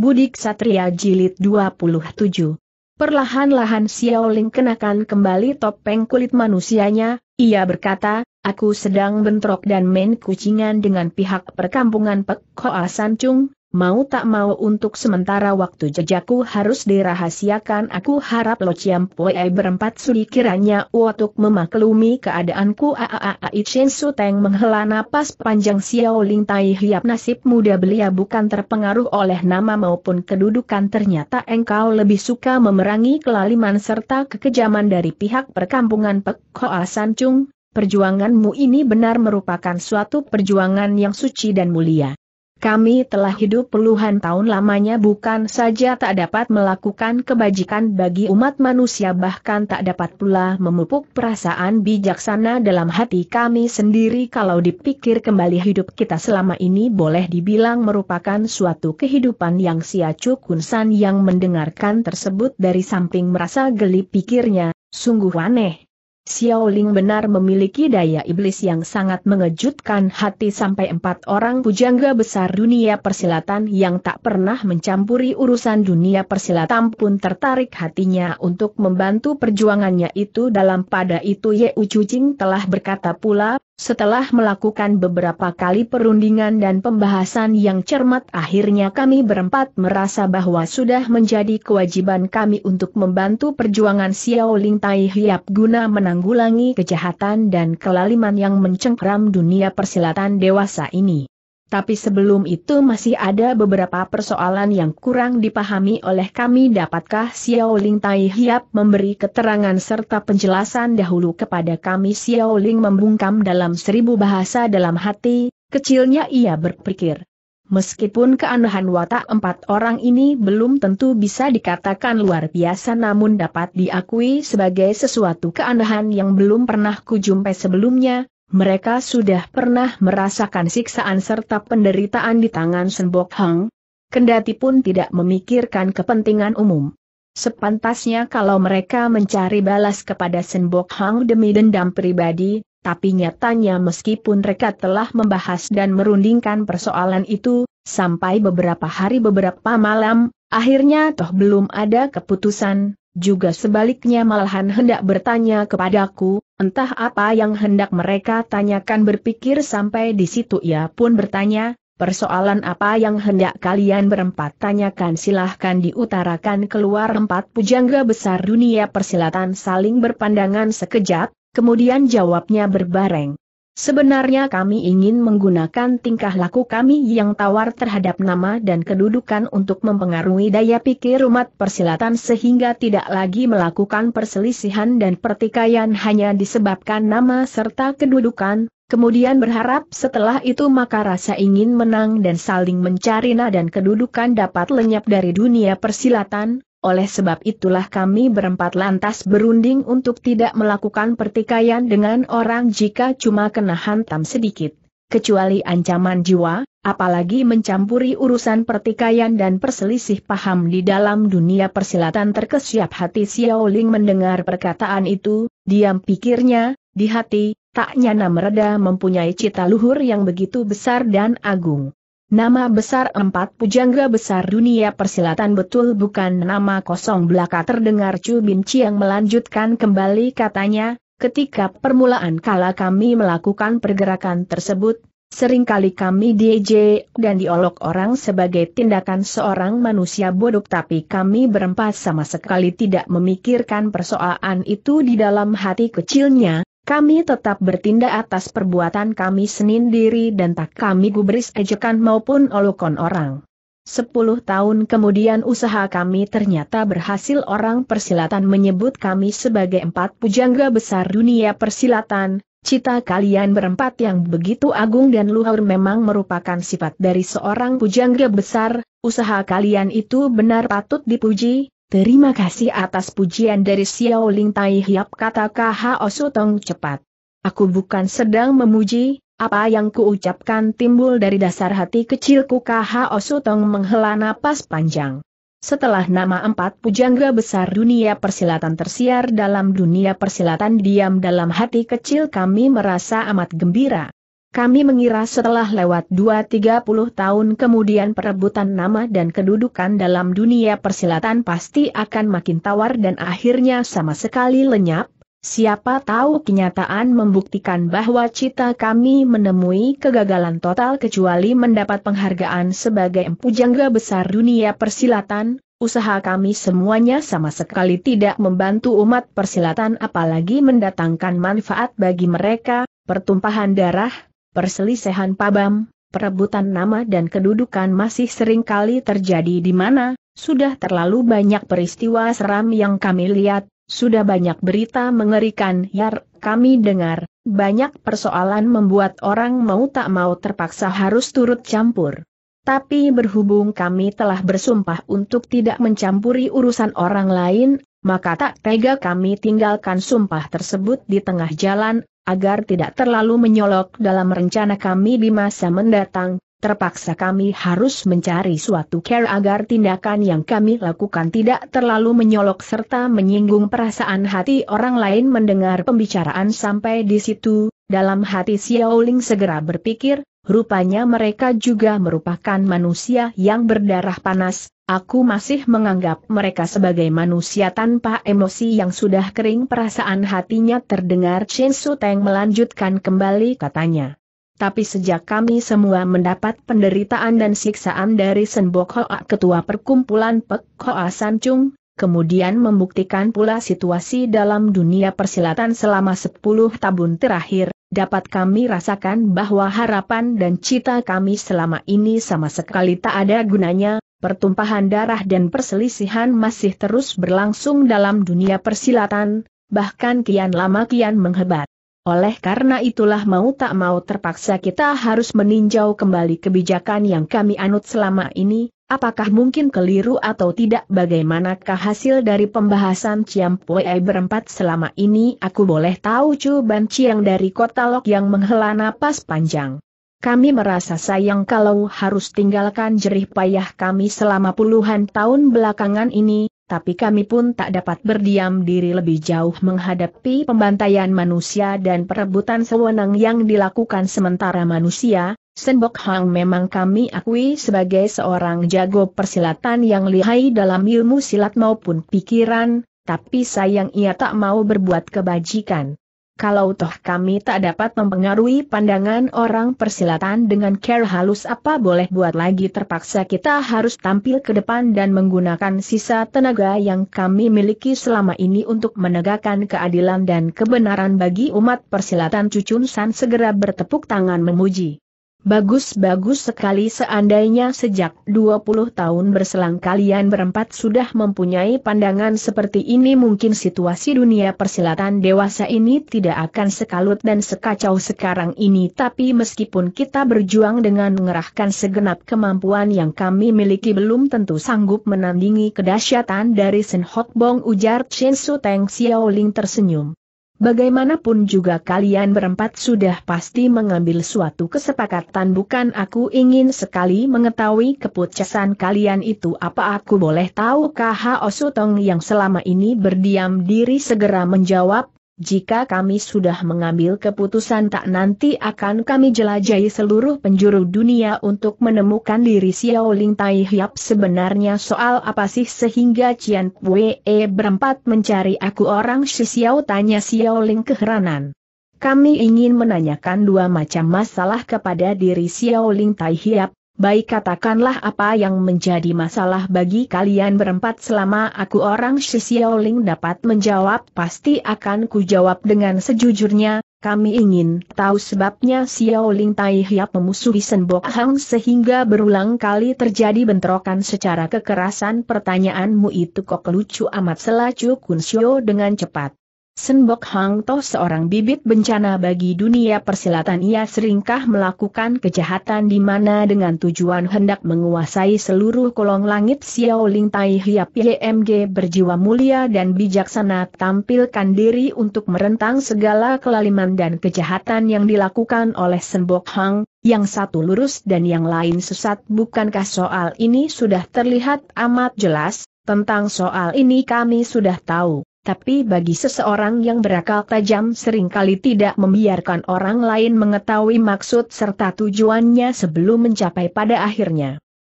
Budik Satria Jilid 27. Perlahan-lahan Xiao Ling kenakan kembali topeng kulit manusianya, ia berkata, aku sedang bentrok dan main kucingan dengan pihak perkampungan Pek Hoa Chung. Mau tak mau untuk sementara waktu jejakku harus dirahasiakan aku harap Lo ciam poe berempat sudi kiranya untuk memaklumi keadaanku Aa Chen Su Teng menghela napas panjang Xiao Ling Tai hiap nasib muda belia bukan terpengaruh oleh nama maupun kedudukan ternyata engkau lebih suka memerangi kelaliman serta kekejaman dari pihak perkampungan Pek Hoa San Chung, perjuanganmu ini benar merupakan suatu perjuangan yang suci dan mulia. Kami telah hidup puluhan tahun lamanya bukan saja tak dapat melakukan kebajikan bagi umat manusia bahkan tak dapat pula memupuk perasaan bijaksana dalam hati kami sendiri kalau dipikir kembali hidup kita selama ini boleh dibilang merupakan suatu kehidupan yang sia cukun yang mendengarkan tersebut dari samping merasa geli pikirnya, sungguh aneh. Xiao Ling benar memiliki daya iblis yang sangat mengejutkan hati sampai empat orang pujangga besar dunia persilatan yang tak pernah mencampuri urusan dunia persilatan pun tertarik hatinya untuk membantu perjuangannya itu dalam pada itu Ye Ucucing telah berkata pula setelah melakukan beberapa kali perundingan dan pembahasan yang cermat akhirnya kami berempat merasa bahwa sudah menjadi kewajiban kami untuk membantu perjuangan Xiao Ling Tai Hiap guna menanggulangi kejahatan dan kelaliman yang mencengkram dunia persilatan dewasa ini. Tapi sebelum itu masih ada beberapa persoalan yang kurang dipahami oleh kami dapatkah Xiao Ling Tai Hiap memberi keterangan serta penjelasan dahulu kepada kami Xiao Ling membungkam dalam seribu bahasa dalam hati, kecilnya ia berpikir. Meskipun keanehan watak empat orang ini belum tentu bisa dikatakan luar biasa namun dapat diakui sebagai sesuatu keanehan yang belum pernah kujumpai sebelumnya, mereka sudah pernah merasakan siksaan serta penderitaan di tangan Senbok Hang, kendati pun tidak memikirkan kepentingan umum. Sepantasnya kalau mereka mencari balas kepada Senbok Hang demi dendam pribadi, tapi nyatanya meskipun mereka telah membahas dan merundingkan persoalan itu, sampai beberapa hari beberapa malam, akhirnya toh belum ada keputusan, juga sebaliknya malahan hendak bertanya kepadaku, entah apa yang hendak mereka tanyakan berpikir sampai di situ ia pun bertanya, persoalan apa yang hendak kalian berempat tanyakan silahkan diutarakan keluar empat pujangga besar dunia persilatan saling berpandangan sekejap, kemudian jawabnya berbareng. Sebenarnya kami ingin menggunakan tingkah laku kami yang tawar terhadap nama dan kedudukan untuk mempengaruhi daya pikir umat persilatan sehingga tidak lagi melakukan perselisihan dan pertikaian hanya disebabkan nama serta kedudukan, kemudian berharap setelah itu maka rasa ingin menang dan saling mencari nada dan kedudukan dapat lenyap dari dunia persilatan, oleh sebab itulah kami berempat lantas berunding untuk tidak melakukan pertikaian dengan orang jika cuma kena hantam sedikit, kecuali ancaman jiwa, apalagi mencampuri urusan pertikaian dan perselisih paham di dalam dunia persilatan terkesiap hati Xiao Ling mendengar perkataan itu, diam pikirnya, di hati, tak nyana mereda mempunyai cita luhur yang begitu besar dan agung. Nama besar empat pujangga besar dunia persilatan betul bukan nama kosong belaka terdengar Chu Bin Chiang melanjutkan kembali katanya, ketika permulaan kala kami melakukan pergerakan tersebut, seringkali kami DJ dan diolok orang sebagai tindakan seorang manusia bodoh tapi kami berempat sama sekali tidak memikirkan persoalan itu di dalam hati kecilnya, kami tetap bertindak atas perbuatan kami sendiri dan tak kami gubris ejekan maupun olokon orang. Sepuluh tahun kemudian usaha kami ternyata berhasil orang persilatan menyebut kami sebagai empat pujangga besar dunia persilatan, Cita kalian berempat yang begitu agung dan luhur memang merupakan sifat dari seorang pujangga besar, usaha kalian itu benar patut dipuji, Terima kasih atas pujian dari Xiao Ling Tai Hiap kata KHO Sutong cepat. Aku bukan sedang memuji, apa yang kuucapkan timbul dari dasar hati kecilku KHO Sutong menghela napas panjang. Setelah nama empat pujangga besar dunia persilatan tersiar dalam dunia persilatan diam dalam hati kecil kami merasa amat gembira. Kami mengira setelah lewat 2-30 tahun kemudian perebutan nama dan kedudukan dalam dunia persilatan pasti akan makin tawar dan akhirnya sama sekali lenyap, Siapa tahu kenyataan membuktikan bahwa cita kami menemui kegagalan total kecuali mendapat penghargaan sebagai empu jangga besar dunia persilatan, usaha kami semuanya sama sekali tidak membantu umat persilatan apalagi mendatangkan manfaat bagi mereka, pertumpahan darah, Perselisihan pabam, perebutan nama dan kedudukan masih seringkali terjadi di mana, sudah terlalu banyak peristiwa seram yang kami lihat, sudah banyak berita mengerikan yang kami dengar, banyak persoalan membuat orang mau tak mau terpaksa harus turut campur. Tapi berhubung kami telah bersumpah untuk tidak mencampuri urusan orang lain, maka tak tega kami tinggalkan sumpah tersebut di tengah jalan, agar tidak terlalu menyolok dalam rencana kami di masa mendatang, terpaksa kami harus mencari suatu care agar tindakan yang kami lakukan tidak terlalu menyolok serta menyinggung perasaan hati orang lain mendengar pembicaraan sampai di situ, dalam hati Xiaoling segera berpikir, rupanya mereka juga merupakan manusia yang berdarah panas, Aku masih menganggap mereka sebagai manusia tanpa emosi yang sudah kering perasaan hatinya terdengar Chen Su Teng melanjutkan kembali katanya. Tapi sejak kami semua mendapat penderitaan dan siksaan dari Sen Bok Hoa Ketua Perkumpulan Pek Hoa San Chung, kemudian membuktikan pula situasi dalam dunia persilatan selama 10 tahun terakhir, dapat kami rasakan bahwa harapan dan cita kami selama ini sama sekali tak ada gunanya, pertumpahan darah dan perselisihan masih terus berlangsung dalam dunia persilatan, bahkan kian lama kian menghebat. Oleh karena itulah mau tak mau terpaksa kita harus meninjau kembali kebijakan yang kami anut selama ini, apakah mungkin keliru atau tidak bagaimanakah hasil dari pembahasan Ciam Puei berempat selama ini aku boleh tahu cu Ban Chiang dari kota Lok yang menghela napas panjang kami merasa sayang kalau harus tinggalkan jerih payah kami selama puluhan tahun belakangan ini, tapi kami pun tak dapat berdiam diri lebih jauh menghadapi pembantaian manusia dan perebutan sewenang yang dilakukan sementara manusia, Senbok Hang memang kami akui sebagai seorang jago persilatan yang lihai dalam ilmu silat maupun pikiran, tapi sayang ia tak mau berbuat kebajikan kalau toh kami tak dapat mempengaruhi pandangan orang persilatan dengan care halus apa boleh buat lagi terpaksa kita harus tampil ke depan dan menggunakan sisa tenaga yang kami miliki selama ini untuk menegakkan keadilan dan kebenaran bagi umat persilatan Cucun San segera bertepuk tangan memuji. Bagus-bagus sekali seandainya sejak 20 tahun berselang kalian berempat sudah mempunyai pandangan seperti ini mungkin situasi dunia persilatan dewasa ini tidak akan sekalut dan sekacau sekarang ini tapi meskipun kita berjuang dengan mengerahkan segenap kemampuan yang kami miliki belum tentu sanggup menandingi kedahsyatan dari Sen Hok Bong ujar Chen Su Teng Xiaoling tersenyum. Bagaimanapun juga kalian berempat sudah pasti mengambil suatu kesepakatan bukan aku ingin sekali mengetahui keputusan kalian itu apa aku boleh tahu KH Osutong yang selama ini berdiam diri segera menjawab, jika kami sudah mengambil keputusan tak nanti akan kami jelajahi seluruh penjuru dunia untuk menemukan diri Xiao Ling Tai Hiap sebenarnya soal apa sih sehingga Cian Wee berempat mencari aku orang si Xiao tanya Xiao Ling keheranan. Kami ingin menanyakan dua macam masalah kepada diri Xiao Ling Tai Hiap, baik katakanlah apa yang menjadi masalah bagi kalian berempat selama aku orang Shisiaoling dapat menjawab pasti akan kujawab dengan sejujurnya, kami ingin tahu sebabnya Xiaoling Tai Hiap memusuhi Senbok Hang sehingga berulang kali terjadi bentrokan secara kekerasan pertanyaanmu itu kok lucu amat selacu Kun dengan cepat. Senbok Hang Toh seorang bibit bencana bagi dunia persilatan ia seringkah melakukan kejahatan di mana dengan tujuan hendak menguasai seluruh kolong langit Xiao Ling Tai Hiap YMG berjiwa mulia dan bijaksana tampilkan diri untuk merentang segala kelaliman dan kejahatan yang dilakukan oleh Senbok Hang, yang satu lurus dan yang lain sesat bukankah soal ini sudah terlihat amat jelas, tentang soal ini kami sudah tahu tapi bagi seseorang yang berakal tajam seringkali tidak membiarkan orang lain mengetahui maksud serta tujuannya sebelum mencapai pada akhirnya.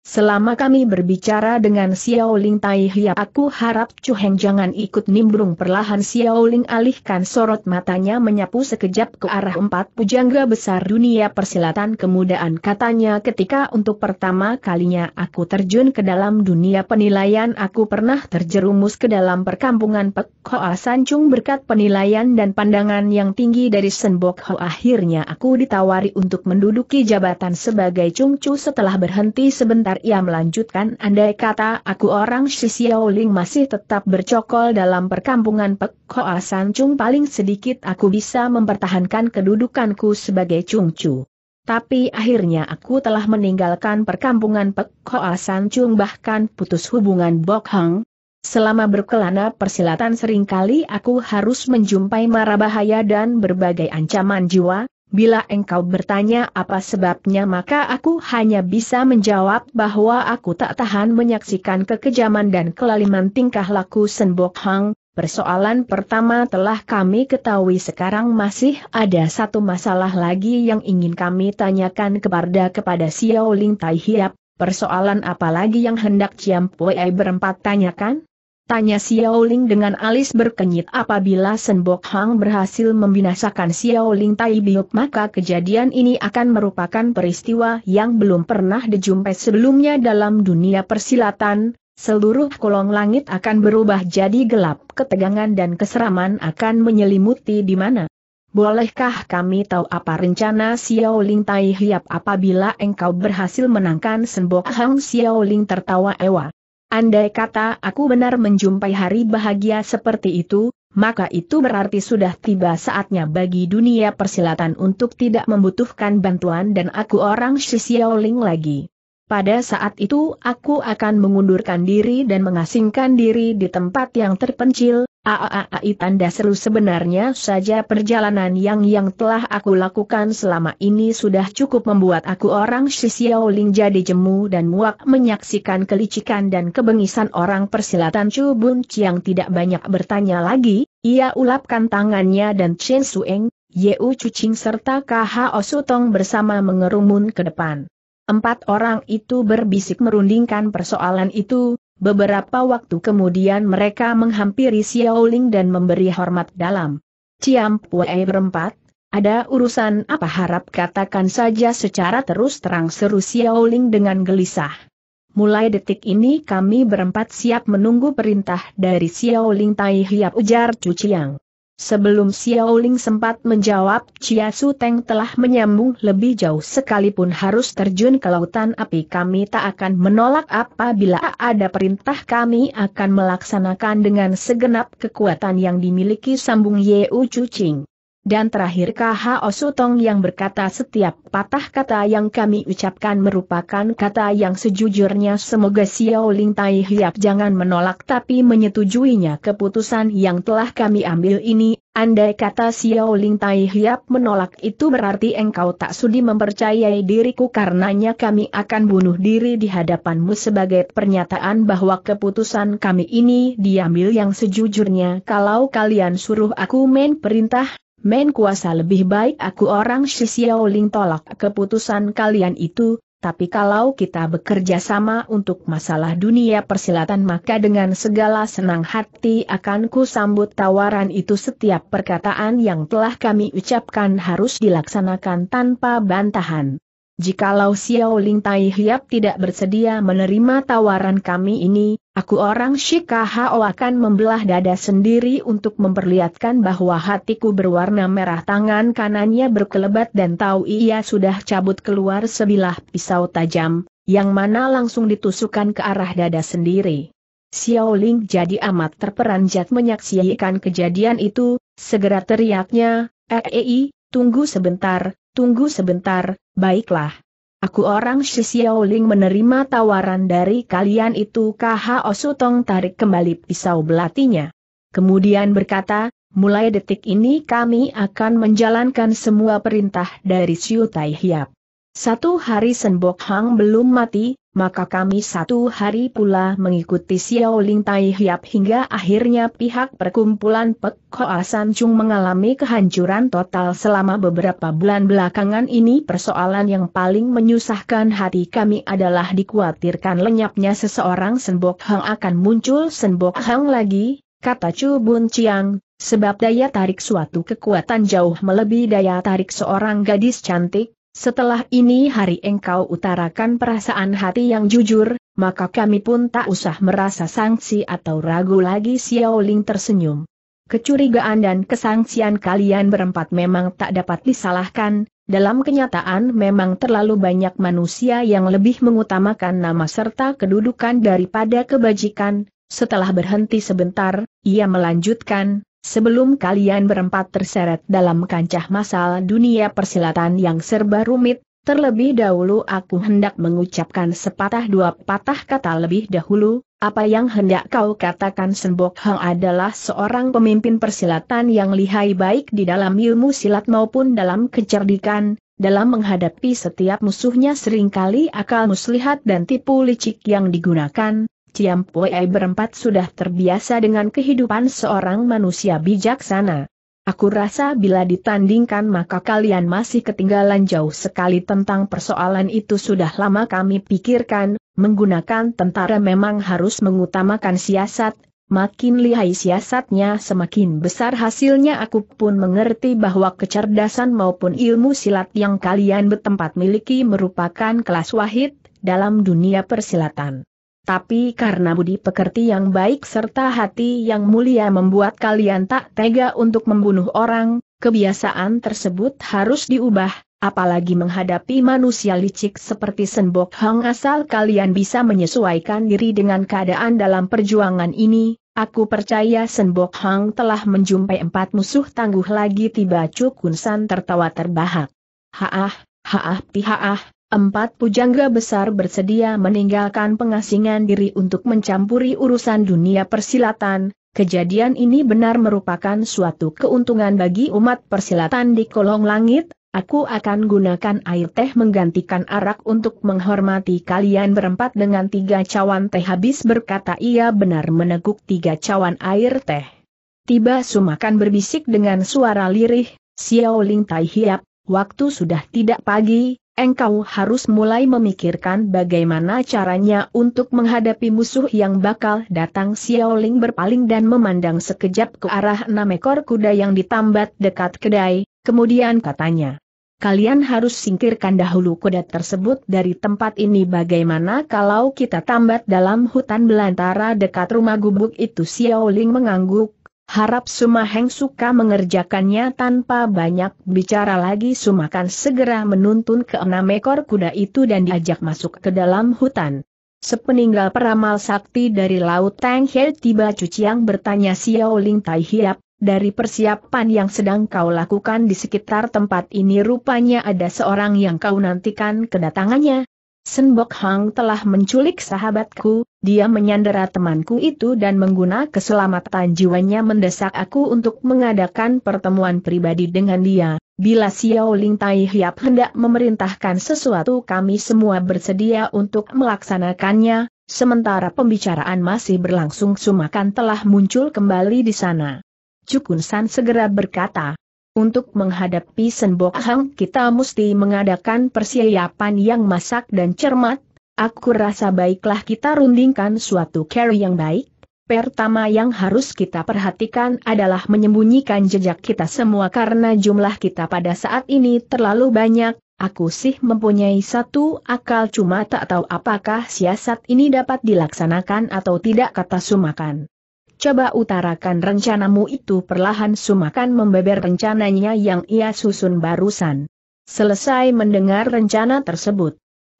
Selama kami berbicara dengan Ling Tai Hia, aku harap Chu Heng jangan ikut nimbrung perlahan Xiao Ling alihkan sorot matanya menyapu sekejap ke arah empat pujangga besar dunia persilatan kemudaan katanya ketika untuk pertama kalinya aku terjun ke dalam dunia penilaian aku pernah terjerumus ke dalam perkampungan Pek Hoa Sancung berkat penilaian dan pandangan yang tinggi dari Senbok Ho akhirnya aku ditawari untuk menduduki jabatan sebagai Chung Chu setelah berhenti sebentar Mendengar ia melanjutkan andai kata aku orang Shisiaoling masih tetap bercokol dalam perkampungan Pek Hoa San Chung paling sedikit aku bisa mempertahankan kedudukanku sebagai Chung Chu. Tapi akhirnya aku telah meninggalkan perkampungan Pek Hoa San Chung bahkan putus hubungan Bok Hang. Selama berkelana persilatan seringkali aku harus menjumpai mara bahaya dan berbagai ancaman jiwa, Bila engkau bertanya apa sebabnya maka aku hanya bisa menjawab bahwa aku tak tahan menyaksikan kekejaman dan kelaliman tingkah laku Senbok Hang. Persoalan pertama telah kami ketahui sekarang masih ada satu masalah lagi yang ingin kami tanyakan kepada kepada Xiao Ling Tai Hiap. Persoalan apa lagi yang hendak Ciam Puei berempat tanyakan? Tanya Xiaoling dengan alis berkenyit apabila Senbok Hang berhasil membinasakan Xiaoling Tai Biop maka kejadian ini akan merupakan peristiwa yang belum pernah dijumpai sebelumnya dalam dunia persilatan, seluruh kolong langit akan berubah jadi gelap, ketegangan dan keseraman akan menyelimuti di mana. Bolehkah kami tahu apa rencana Xiaoling Tai Hiap apabila engkau berhasil menangkan Senbok Hang Xiaoling tertawa ewa. Andai kata aku benar menjumpai hari bahagia seperti itu, maka itu berarti sudah tiba saatnya bagi dunia persilatan untuk tidak membutuhkan bantuan dan aku orang Shisiaoling lagi. Pada saat itu aku akan mengundurkan diri dan mengasingkan diri di tempat yang terpencil, Aaai, tanda seru sebenarnya saja perjalanan yang yang telah aku lakukan selama ini sudah cukup membuat aku orang Shisiaoling jadi jemu dan muak menyaksikan kelicikan dan kebengisan orang persilatan Chu Bun Chiang tidak banyak bertanya lagi, ia ulapkan tangannya dan Chen Sueng, Yeu Cucing serta KH Osutong bersama mengerumun ke depan. Empat orang itu berbisik merundingkan persoalan itu, Beberapa waktu kemudian mereka menghampiri Xiaoling dan memberi hormat dalam. Ciam Puei berempat, ada urusan apa harap katakan saja secara terus terang seru Xiaoling dengan gelisah. Mulai detik ini kami berempat siap menunggu perintah dari Xiaoling Tai Hiap ujar Cuciang. Sebelum Xiaoling sempat menjawab, Chia Su Teng telah menyambung lebih jauh sekalipun harus terjun ke lautan api kami tak akan menolak apabila ada perintah kami akan melaksanakan dengan segenap kekuatan yang dimiliki sambung Ye Chu Ching. Dan terakhir KH Sutong yang berkata setiap patah kata yang kami ucapkan merupakan kata yang sejujurnya semoga Xiao Ling Tai Hiap jangan menolak tapi menyetujuinya keputusan yang telah kami ambil ini. Andai kata Xiao Ling Tai Hiap menolak itu berarti engkau tak sudi mempercayai diriku karenanya kami akan bunuh diri di hadapanmu sebagai pernyataan bahwa keputusan kami ini diambil yang sejujurnya kalau kalian suruh aku main perintah main kuasa lebih baik aku orang Ling tolak keputusan kalian itu, tapi kalau kita bekerja sama untuk masalah dunia persilatan maka dengan segala senang hati akan ku sambut tawaran itu setiap perkataan yang telah kami ucapkan harus dilaksanakan tanpa bantahan. Jikalau Ling Tai Hiap tidak bersedia menerima tawaran kami ini, Aku orang Shikahao akan membelah dada sendiri untuk memperlihatkan bahwa hatiku berwarna merah tangan kanannya berkelebat dan tahu ia sudah cabut keluar sebilah pisau tajam, yang mana langsung ditusukkan ke arah dada sendiri. Xiao Ling jadi amat terperanjat menyaksikan kejadian itu, segera teriaknya, Ei, eh, eh, eh, tunggu sebentar, tunggu sebentar, baiklah. Aku orang Ling menerima tawaran dari kalian itu Kaha Sutong tarik kembali pisau belatinya. Kemudian berkata, mulai detik ini kami akan menjalankan semua perintah dari Siu Tai Hiap. Satu hari Senbok Hang belum mati, maka kami satu hari pula mengikuti Xiao Ling Tai Hiap hingga akhirnya pihak perkumpulan Pek Hoa San Chung mengalami kehancuran total selama beberapa bulan belakangan ini persoalan yang paling menyusahkan hati kami adalah dikhawatirkan lenyapnya seseorang Senbok Hang akan muncul Senbok Hang lagi, kata Chu Bun Chiang, sebab daya tarik suatu kekuatan jauh melebihi daya tarik seorang gadis cantik, setelah ini hari engkau utarakan perasaan hati yang jujur, maka kami pun tak usah merasa sanksi atau ragu lagi Xiao Ling tersenyum. Kecurigaan dan kesangsian kalian berempat memang tak dapat disalahkan, dalam kenyataan memang terlalu banyak manusia yang lebih mengutamakan nama serta kedudukan daripada kebajikan, setelah berhenti sebentar, ia melanjutkan, Sebelum kalian berempat terseret dalam kancah masal dunia persilatan yang serba rumit, terlebih dahulu aku hendak mengucapkan sepatah dua patah kata lebih dahulu, apa yang hendak kau katakan Sembok Hang adalah seorang pemimpin persilatan yang lihai baik di dalam ilmu silat maupun dalam kecerdikan, dalam menghadapi setiap musuhnya seringkali akal muslihat dan tipu licik yang digunakan, Ciam Poei berempat sudah terbiasa dengan kehidupan seorang manusia bijaksana. Aku rasa bila ditandingkan maka kalian masih ketinggalan jauh sekali tentang persoalan itu sudah lama kami pikirkan, menggunakan tentara memang harus mengutamakan siasat, makin lihai siasatnya semakin besar hasilnya aku pun mengerti bahwa kecerdasan maupun ilmu silat yang kalian bertempat miliki merupakan kelas wahid dalam dunia persilatan tapi karena budi pekerti yang baik serta hati yang mulia membuat kalian tak tega untuk membunuh orang, kebiasaan tersebut harus diubah, apalagi menghadapi manusia licik seperti Senbok Hang asal kalian bisa menyesuaikan diri dengan keadaan dalam perjuangan ini. Aku percaya Senbok Hang telah menjumpai empat musuh tangguh lagi tiba Cukunsan tertawa terbahak. Haah, haah pihaah, Empat pujangga besar bersedia meninggalkan pengasingan diri untuk mencampuri urusan dunia persilatan, kejadian ini benar merupakan suatu keuntungan bagi umat persilatan di kolong langit, aku akan gunakan air teh menggantikan arak untuk menghormati kalian berempat dengan tiga cawan teh habis berkata ia benar meneguk tiga cawan air teh. Tiba sumakan berbisik dengan suara lirih, Xiao Ling Tai Hiap, waktu sudah tidak pagi, engkau harus mulai memikirkan bagaimana caranya untuk menghadapi musuh yang bakal datang Xiaoling berpaling dan memandang sekejap ke arah enam ekor kuda yang ditambat dekat kedai, kemudian katanya. Kalian harus singkirkan dahulu kuda tersebut dari tempat ini bagaimana kalau kita tambat dalam hutan belantara dekat rumah gubuk itu Xiaoling mengangguk, Harap heng suka mengerjakannya tanpa banyak bicara lagi Sumakan segera menuntun ke enam ekor kuda itu dan diajak masuk ke dalam hutan. Sepeninggal peramal sakti dari Laut Tang He tiba Cuciang bertanya Xiao Ling Tai Hiap, dari persiapan yang sedang kau lakukan di sekitar tempat ini rupanya ada seorang yang kau nantikan kedatangannya, Senbok Hang telah menculik sahabatku, dia menyandera temanku itu dan mengguna keselamatan jiwanya mendesak aku untuk mengadakan pertemuan pribadi dengan dia. Bila Xiao Ling Tai Hiap hendak memerintahkan sesuatu kami semua bersedia untuk melaksanakannya, sementara pembicaraan masih berlangsung Sumakan telah muncul kembali di sana. Cukun San segera berkata, untuk menghadapi Senbok Hang kita mesti mengadakan persiapan yang masak dan cermat, aku rasa baiklah kita rundingkan suatu carry yang baik. Pertama yang harus kita perhatikan adalah menyembunyikan jejak kita semua karena jumlah kita pada saat ini terlalu banyak, aku sih mempunyai satu akal cuma tak tahu apakah siasat ini dapat dilaksanakan atau tidak kata Sumakan coba utarakan rencanamu itu perlahan sumakan membeber rencananya yang ia susun barusan. Selesai mendengar rencana tersebut,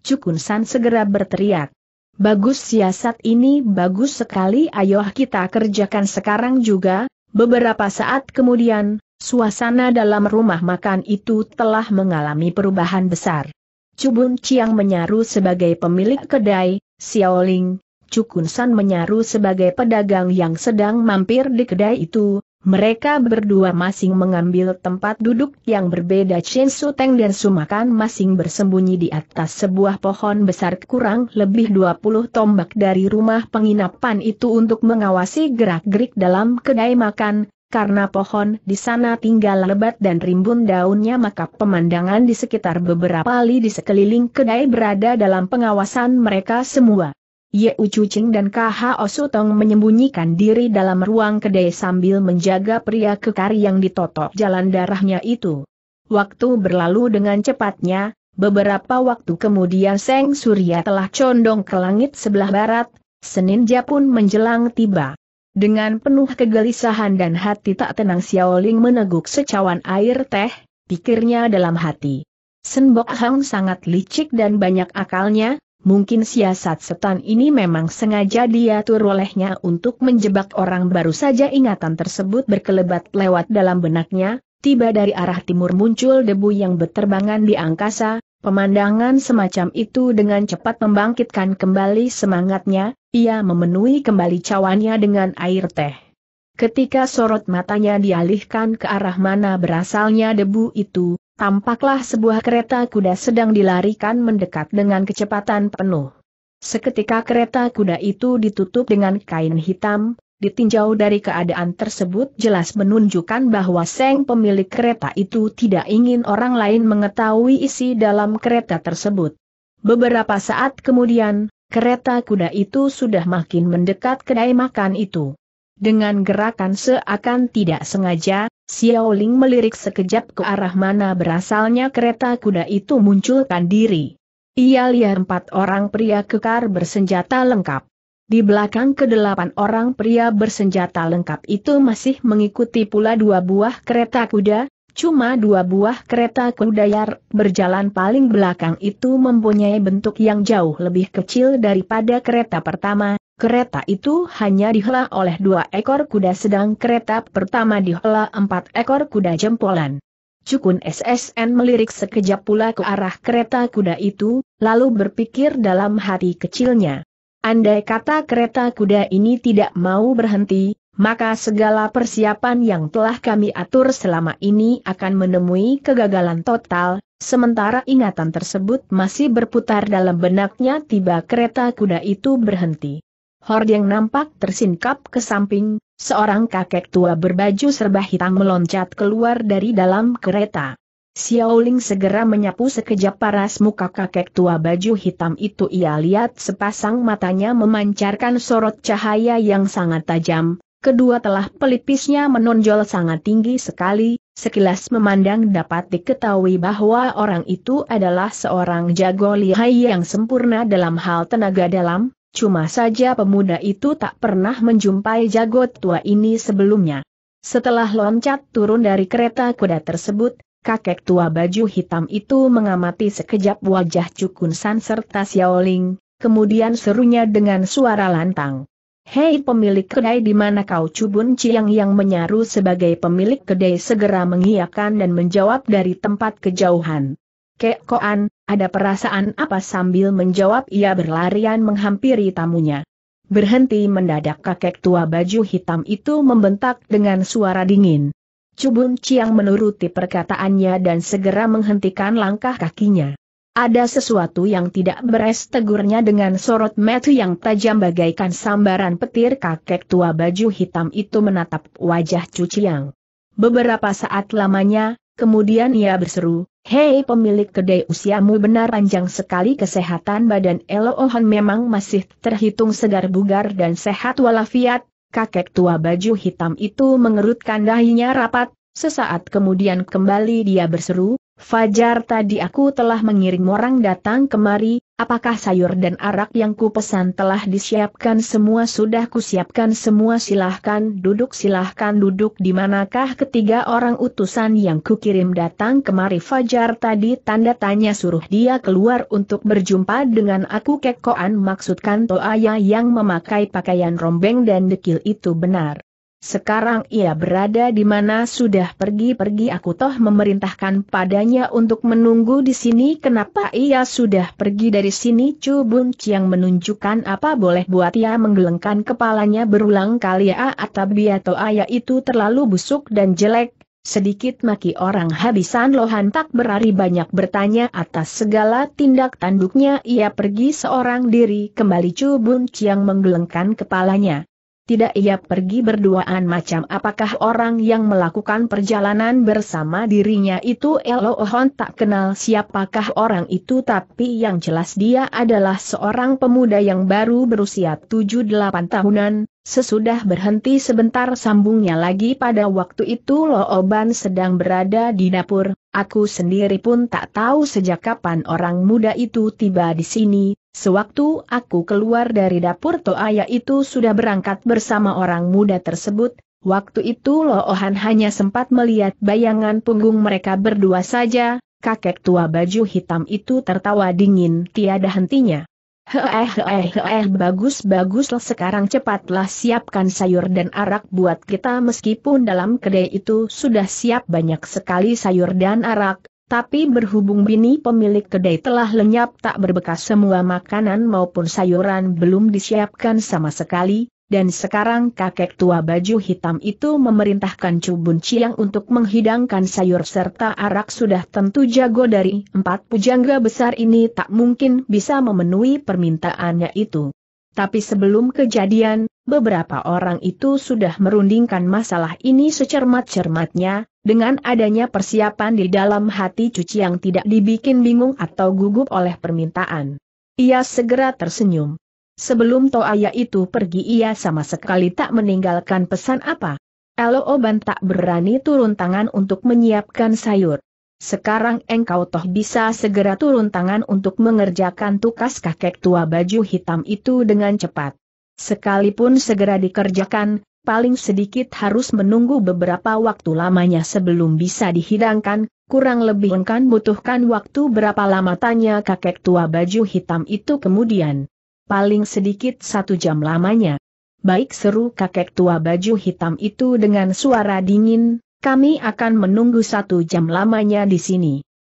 Cukun San segera berteriak. Bagus siasat ini bagus sekali ayo kita kerjakan sekarang juga, beberapa saat kemudian, suasana dalam rumah makan itu telah mengalami perubahan besar. Cubun Chiang menyaru sebagai pemilik kedai, Xiaoling, Cukunsan menyaru sebagai pedagang yang sedang mampir di kedai itu, mereka berdua masing mengambil tempat duduk yang berbeda Chen Suteng dan Sumakan masing bersembunyi di atas sebuah pohon besar kurang lebih 20 tombak dari rumah penginapan itu untuk mengawasi gerak-gerik dalam kedai makan, karena pohon di sana tinggal lebat dan rimbun daunnya maka pemandangan di sekitar beberapa li di sekeliling kedai berada dalam pengawasan mereka semua. Ye Ucucing dan KH Osutong menyembunyikan diri dalam ruang kedai sambil menjaga pria kekar yang ditotok jalan darahnya itu. Waktu berlalu dengan cepatnya, beberapa waktu kemudian Seng Surya telah condong ke langit sebelah barat, Seninja pun menjelang tiba. Dengan penuh kegelisahan dan hati tak tenang Xiaoling meneguk secawan air teh, pikirnya dalam hati. Senbok Hang sangat licik dan banyak akalnya, Mungkin siasat setan ini memang sengaja diatur olehnya untuk menjebak orang baru saja ingatan tersebut berkelebat lewat dalam benaknya, tiba dari arah timur muncul debu yang berterbangan di angkasa, pemandangan semacam itu dengan cepat membangkitkan kembali semangatnya, ia memenuhi kembali cawannya dengan air teh. Ketika sorot matanya dialihkan ke arah mana berasalnya debu itu, tampaklah sebuah kereta kuda sedang dilarikan mendekat dengan kecepatan penuh. Seketika kereta kuda itu ditutup dengan kain hitam, ditinjau dari keadaan tersebut jelas menunjukkan bahwa Seng pemilik kereta itu tidak ingin orang lain mengetahui isi dalam kereta tersebut. Beberapa saat kemudian, kereta kuda itu sudah makin mendekat kedai makan itu. Dengan gerakan seakan tidak sengaja, Xiao Ling melirik sekejap ke arah mana berasalnya kereta kuda itu munculkan diri. Ia lihat empat orang pria kekar bersenjata lengkap. Di belakang kedelapan orang pria bersenjata lengkap itu masih mengikuti pula dua buah kereta kuda, cuma dua buah kereta kuda yang berjalan paling belakang itu mempunyai bentuk yang jauh lebih kecil daripada kereta pertama, Kereta itu hanya dihela oleh dua ekor kuda sedang kereta pertama dihela empat ekor kuda jempolan. Cukun SSN melirik sekejap pula ke arah kereta kuda itu, lalu berpikir dalam hati kecilnya. Andai kata kereta kuda ini tidak mau berhenti, maka segala persiapan yang telah kami atur selama ini akan menemui kegagalan total, sementara ingatan tersebut masih berputar dalam benaknya tiba kereta kuda itu berhenti. Hord yang nampak tersingkap ke samping, seorang kakek tua berbaju serba hitam meloncat keluar dari dalam kereta. Xiaoling segera menyapu sekejap paras muka kakek tua baju hitam itu ia lihat sepasang matanya memancarkan sorot cahaya yang sangat tajam, kedua telah pelipisnya menonjol sangat tinggi sekali, sekilas memandang dapat diketahui bahwa orang itu adalah seorang jago lihai yang sempurna dalam hal tenaga dalam, Cuma saja pemuda itu tak pernah menjumpai jago tua ini sebelumnya. Setelah loncat turun dari kereta kuda tersebut, kakek tua baju hitam itu mengamati sekejap wajah Cukun San serta Xiaoling, kemudian serunya dengan suara lantang. Hei pemilik kedai di mana kau Cubun Ciang yang menyaru sebagai pemilik kedai segera mengiakan dan menjawab dari tempat kejauhan. Kek Koan, ada perasaan apa sambil menjawab ia berlarian menghampiri tamunya. Berhenti mendadak kakek tua baju hitam itu membentak dengan suara dingin. Cubun Ciang menuruti perkataannya dan segera menghentikan langkah kakinya. Ada sesuatu yang tidak beres tegurnya dengan sorot mata yang tajam bagaikan sambaran petir kakek tua baju hitam itu menatap wajah Cu Beberapa saat lamanya, kemudian ia berseru, Hei pemilik kedai usiamu benar panjang sekali kesehatan badan Ohon memang masih terhitung segar bugar dan sehat walafiat, kakek tua baju hitam itu mengerutkan dahinya rapat, sesaat kemudian kembali dia berseru, Fajar tadi aku telah mengirim orang datang kemari, apakah sayur dan arak yang kupesan telah disiapkan semua sudah kusiapkan semua silahkan duduk silahkan duduk di manakah ketiga orang utusan yang kukirim datang kemari Fajar tadi tanda tanya suruh dia keluar untuk berjumpa dengan aku kekoan maksudkan toaya yang memakai pakaian rombeng dan dekil itu benar. Sekarang ia berada di mana sudah pergi-pergi aku toh memerintahkan padanya untuk menunggu di sini kenapa ia sudah pergi dari sini Chu Bun Chiang menunjukkan apa boleh buat ia menggelengkan kepalanya berulang kali ya atabiato ayah itu terlalu busuk dan jelek, sedikit maki orang habisan lohan tak berari banyak bertanya atas segala tindak tanduknya ia pergi seorang diri kembali Chu Bun Chiang menggelengkan kepalanya tidak ia pergi berduaan macam apakah orang yang melakukan perjalanan bersama dirinya itu Elohon tak kenal siapakah orang itu tapi yang jelas dia adalah seorang pemuda yang baru berusia 7-8 tahunan, Sesudah berhenti sebentar sambungnya lagi pada waktu itu oban sedang berada di dapur, aku sendiri pun tak tahu sejak kapan orang muda itu tiba di sini, sewaktu aku keluar dari dapur Toaya itu sudah berangkat bersama orang muda tersebut, waktu itu Loohan hanya sempat melihat bayangan punggung mereka berdua saja, kakek tua baju hitam itu tertawa dingin tiada hentinya. Heeh heeh heeh bagus bagus sekarang cepatlah siapkan sayur dan arak buat kita meskipun dalam kedai itu sudah siap banyak sekali sayur dan arak, tapi berhubung bini pemilik kedai telah lenyap tak berbekas semua makanan maupun sayuran belum disiapkan sama sekali, dan sekarang kakek tua baju hitam itu memerintahkan Cubun Ciang untuk menghidangkan sayur serta arak sudah tentu jago dari empat pujangga besar ini tak mungkin bisa memenuhi permintaannya itu. Tapi sebelum kejadian, beberapa orang itu sudah merundingkan masalah ini secermat-cermatnya, dengan adanya persiapan di dalam hati Cuci yang tidak dibikin bingung atau gugup oleh permintaan. Ia segera tersenyum. Sebelum Toaya itu pergi ia sama sekali tak meninggalkan pesan apa. Oban tak berani turun tangan untuk menyiapkan sayur. Sekarang engkau toh bisa segera turun tangan untuk mengerjakan tugas kakek tua baju hitam itu dengan cepat. Sekalipun segera dikerjakan, paling sedikit harus menunggu beberapa waktu lamanya sebelum bisa dihidangkan, kurang lebih engkan butuhkan waktu berapa lama tanya kakek tua baju hitam itu kemudian paling sedikit satu jam lamanya. Baik seru kakek tua baju hitam itu dengan suara dingin, kami akan menunggu satu jam lamanya di sini.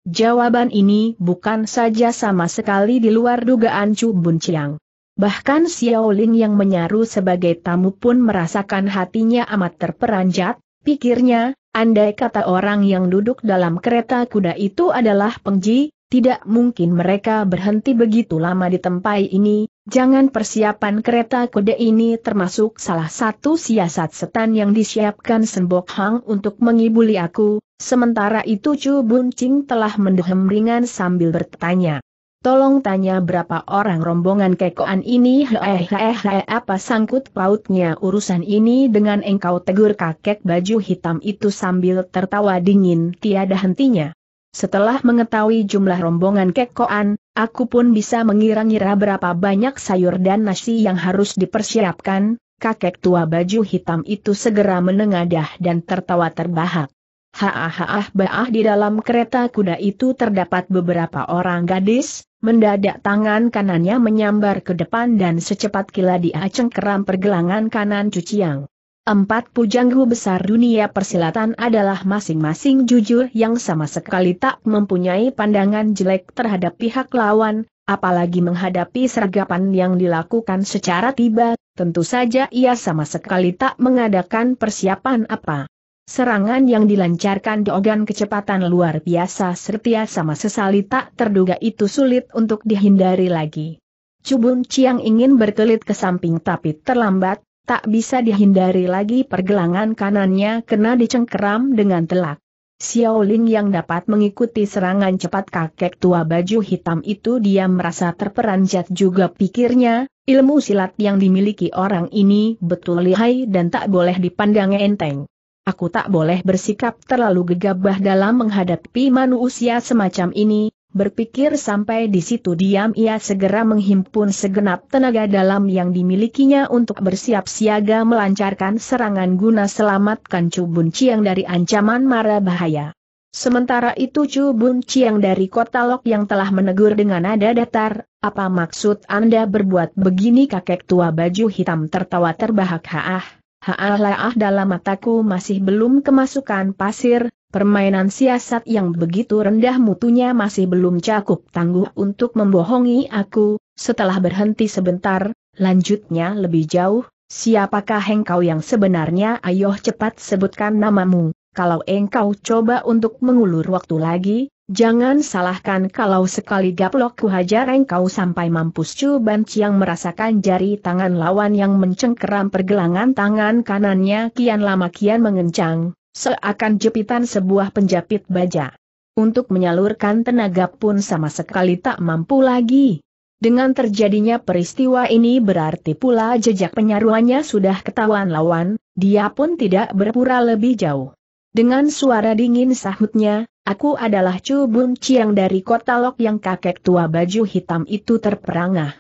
Jawaban ini bukan saja sama sekali di luar dugaan Chu Bun Chiang. Bahkan Xiao Ling yang menyaru sebagai tamu pun merasakan hatinya amat terperanjat, pikirnya, andai kata orang yang duduk dalam kereta kuda itu adalah pengji, tidak mungkin mereka berhenti begitu lama di tempat ini, Jangan persiapan kereta kode ini termasuk salah satu siasat setan yang disiapkan Sembok Hang untuk mengibuli aku, sementara itu Chu Bun Ching telah mendehem ringan sambil bertanya. Tolong tanya berapa orang rombongan kekoan ini hehehe eh apa sangkut pautnya urusan ini dengan engkau tegur kakek baju hitam itu sambil tertawa dingin tiada hentinya. Setelah mengetahui jumlah rombongan kekoan, Aku pun bisa mengira-ngira berapa banyak sayur dan nasi yang harus dipersiapkan, kakek tua baju hitam itu segera menengadah dan tertawa terbahak. Haah baah di dalam kereta kuda itu terdapat beberapa orang gadis, mendadak tangan kanannya menyambar ke depan dan secepat kilat dia cengkeram pergelangan kanan cuciang. Empat pujanggu besar dunia persilatan adalah masing-masing jujur yang sama sekali tak mempunyai pandangan jelek terhadap pihak lawan, apalagi menghadapi sergapan yang dilakukan secara tiba, tentu saja ia sama sekali tak mengadakan persiapan apa. Serangan yang dilancarkan Dogan kecepatan luar biasa serta sama sesali tak terduga itu sulit untuk dihindari lagi. Cubun Ciang ingin berkelit ke samping tapi terlambat, Tak bisa dihindari lagi pergelangan kanannya kena dicengkeram dengan telak. Xiaoling yang dapat mengikuti serangan cepat kakek tua baju hitam itu dia merasa terperanjat juga pikirnya, ilmu silat yang dimiliki orang ini betul lihai dan tak boleh dipandang enteng. Aku tak boleh bersikap terlalu gegabah dalam menghadapi manusia semacam ini, Berpikir sampai di situ diam ia segera menghimpun segenap tenaga dalam yang dimilikinya untuk bersiap siaga melancarkan serangan guna selamatkan Chu Bun Chiang dari ancaman mara bahaya. Sementara itu Chu Bun Chiang dari kota Lok yang telah menegur dengan nada datar, apa maksud Anda berbuat begini kakek tua baju hitam tertawa terbahak-haah. haah laah dalam mataku masih belum kemasukan pasir, Permainan siasat yang begitu rendah mutunya masih belum cakup tangguh untuk membohongi aku, setelah berhenti sebentar, lanjutnya lebih jauh, siapakah engkau yang sebenarnya ayo cepat sebutkan namamu, kalau engkau coba untuk mengulur waktu lagi, jangan salahkan kalau sekali gaplok hajar engkau sampai mampus cuban yang merasakan jari tangan lawan yang mencengkeram pergelangan tangan kanannya kian lama kian mengencang seakan jepitan sebuah penjapit baja. Untuk menyalurkan tenaga pun sama sekali tak mampu lagi. Dengan terjadinya peristiwa ini berarti pula jejak penyaruannya sudah ketahuan lawan, dia pun tidak berpura lebih jauh. Dengan suara dingin sahutnya, aku adalah Chu Bun Chiang dari kota Lok yang kakek tua baju hitam itu terperangah.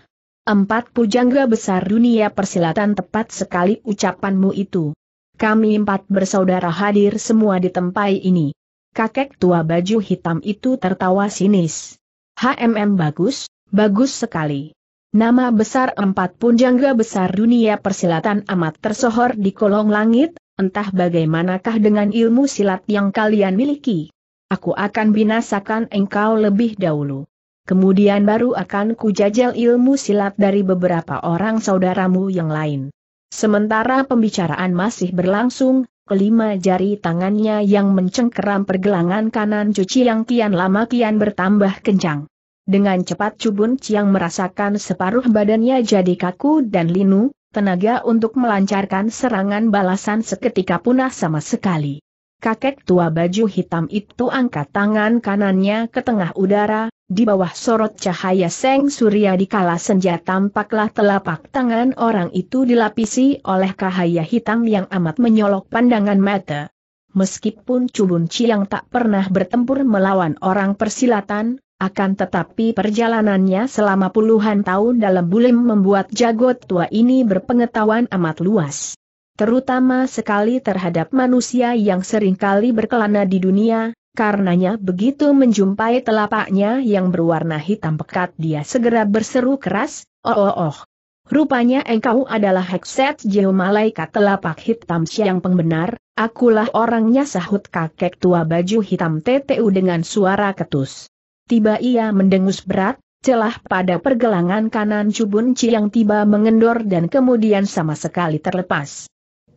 Empat pujangga besar dunia persilatan tepat sekali ucapanmu itu. Kami empat bersaudara hadir semua di tempat ini. Kakek tua baju hitam itu tertawa sinis. HMM bagus, bagus sekali. Nama besar empat punjangga besar dunia persilatan amat tersohor di kolong langit, entah bagaimanakah dengan ilmu silat yang kalian miliki. Aku akan binasakan engkau lebih dahulu. Kemudian baru akan kujajal ilmu silat dari beberapa orang saudaramu yang lain. Sementara pembicaraan masih berlangsung, kelima jari tangannya yang mencengkeram pergelangan kanan cuci yang kian lama kian bertambah kencang. Dengan cepat Cubun Ciang merasakan separuh badannya jadi kaku dan linu, tenaga untuk melancarkan serangan balasan seketika punah sama sekali kakek tua baju hitam itu angkat tangan kanannya ke tengah udara, di bawah sorot cahaya seng surya di kala senja tampaklah telapak tangan orang itu dilapisi oleh cahaya hitam yang amat menyolok pandangan mata. Meskipun Cubun Ciang tak pernah bertempur melawan orang persilatan, akan tetapi perjalanannya selama puluhan tahun dalam bulim membuat jago tua ini berpengetahuan amat luas terutama sekali terhadap manusia yang seringkali berkelana di dunia, karenanya begitu menjumpai telapaknya yang berwarna hitam pekat dia segera berseru keras, oh oh oh. Rupanya engkau adalah Hekset Jeho Malaikat telapak hitam siang pengbenar, akulah orangnya sahut kakek tua baju hitam TTU dengan suara ketus. Tiba ia mendengus berat, celah pada pergelangan kanan cubun Ciang yang tiba mengendor dan kemudian sama sekali terlepas.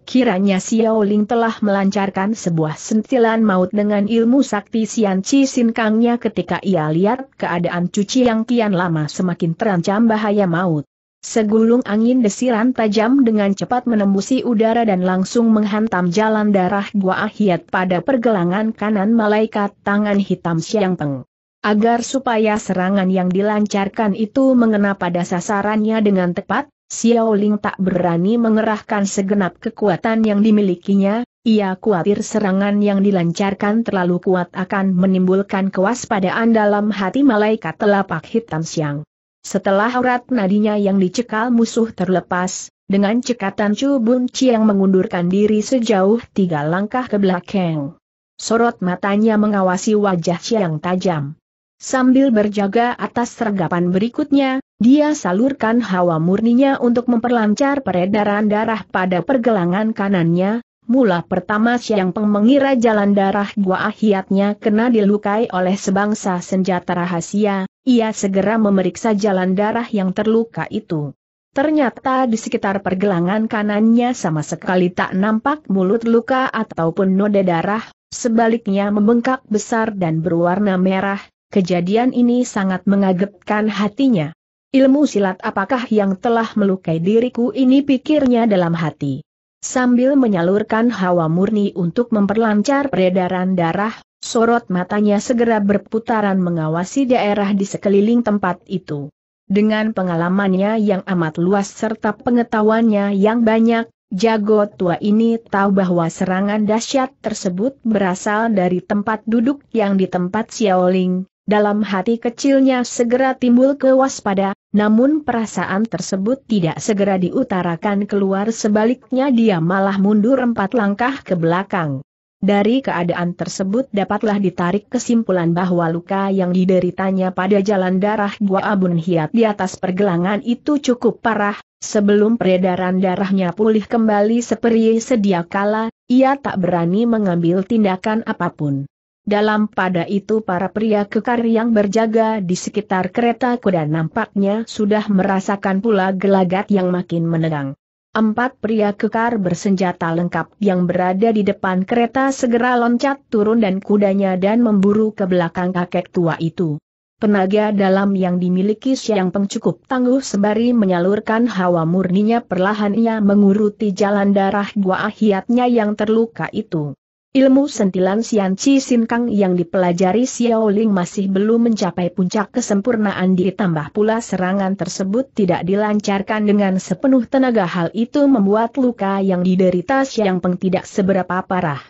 Kiranya Xiao Ling telah melancarkan sebuah sentilan maut dengan ilmu sakti Sian Chi Sin Kangnya ketika ia lihat keadaan cuci yang kian lama semakin terancam bahaya maut. Segulung angin desiran tajam dengan cepat menembusi udara dan langsung menghantam jalan darah Gua Ahiat pada pergelangan kanan malaikat tangan hitam Siang Peng. Agar supaya serangan yang dilancarkan itu mengena pada sasarannya dengan tepat, Xiao Ling tak berani mengerahkan segenap kekuatan yang dimilikinya, ia khawatir serangan yang dilancarkan terlalu kuat akan menimbulkan kewaspadaan dalam hati malaikat telapak hitam siang. Setelah urat nadinya yang dicekal musuh terlepas, dengan cekatan Chu Bun Chiang mengundurkan diri sejauh tiga langkah ke belakang. Sorot matanya mengawasi wajah Chiang tajam. Sambil berjaga atas sergapan berikutnya, dia salurkan hawa murninya untuk memperlancar peredaran darah pada pergelangan kanannya, Mula pertama siang Peng mengira jalan darah gua ahiatnya kena dilukai oleh sebangsa senjata rahasia, ia segera memeriksa jalan darah yang terluka itu. Ternyata di sekitar pergelangan kanannya sama sekali tak nampak mulut luka ataupun noda darah, sebaliknya membengkak besar dan berwarna merah, Kejadian ini sangat mengagetkan hatinya. Ilmu silat apakah yang telah melukai diriku ini pikirnya dalam hati. Sambil menyalurkan hawa murni untuk memperlancar peredaran darah, sorot matanya segera berputaran mengawasi daerah di sekeliling tempat itu. Dengan pengalamannya yang amat luas serta pengetahuannya yang banyak, jago tua ini tahu bahwa serangan dahsyat tersebut berasal dari tempat duduk yang di tempat Xiaoling, dalam hati kecilnya segera timbul kewaspada, namun perasaan tersebut tidak segera diutarakan keluar sebaliknya dia malah mundur empat langkah ke belakang. Dari keadaan tersebut dapatlah ditarik kesimpulan bahwa luka yang dideritanya pada jalan darah Gua Abun Hiat di atas pergelangan itu cukup parah, sebelum peredaran darahnya pulih kembali seperti sedia kala, ia tak berani mengambil tindakan apapun. Dalam pada itu para pria kekar yang berjaga di sekitar kereta kuda nampaknya sudah merasakan pula gelagat yang makin menegang. Empat pria kekar bersenjata lengkap yang berada di depan kereta segera loncat turun dan kudanya dan memburu ke belakang kakek tua itu. Penaga dalam yang dimiliki Siang pengcukup tangguh sembari menyalurkan hawa murninya perlahan ia menguruti jalan darah gua ahiatnya yang terluka itu. Ilmu sentilan Sian Chi Sin Kang yang dipelajari Xiao Ling masih belum mencapai puncak kesempurnaan ditambah pula serangan tersebut tidak dilancarkan dengan sepenuh tenaga hal itu membuat luka yang diderita Xiang Peng tidak seberapa parah.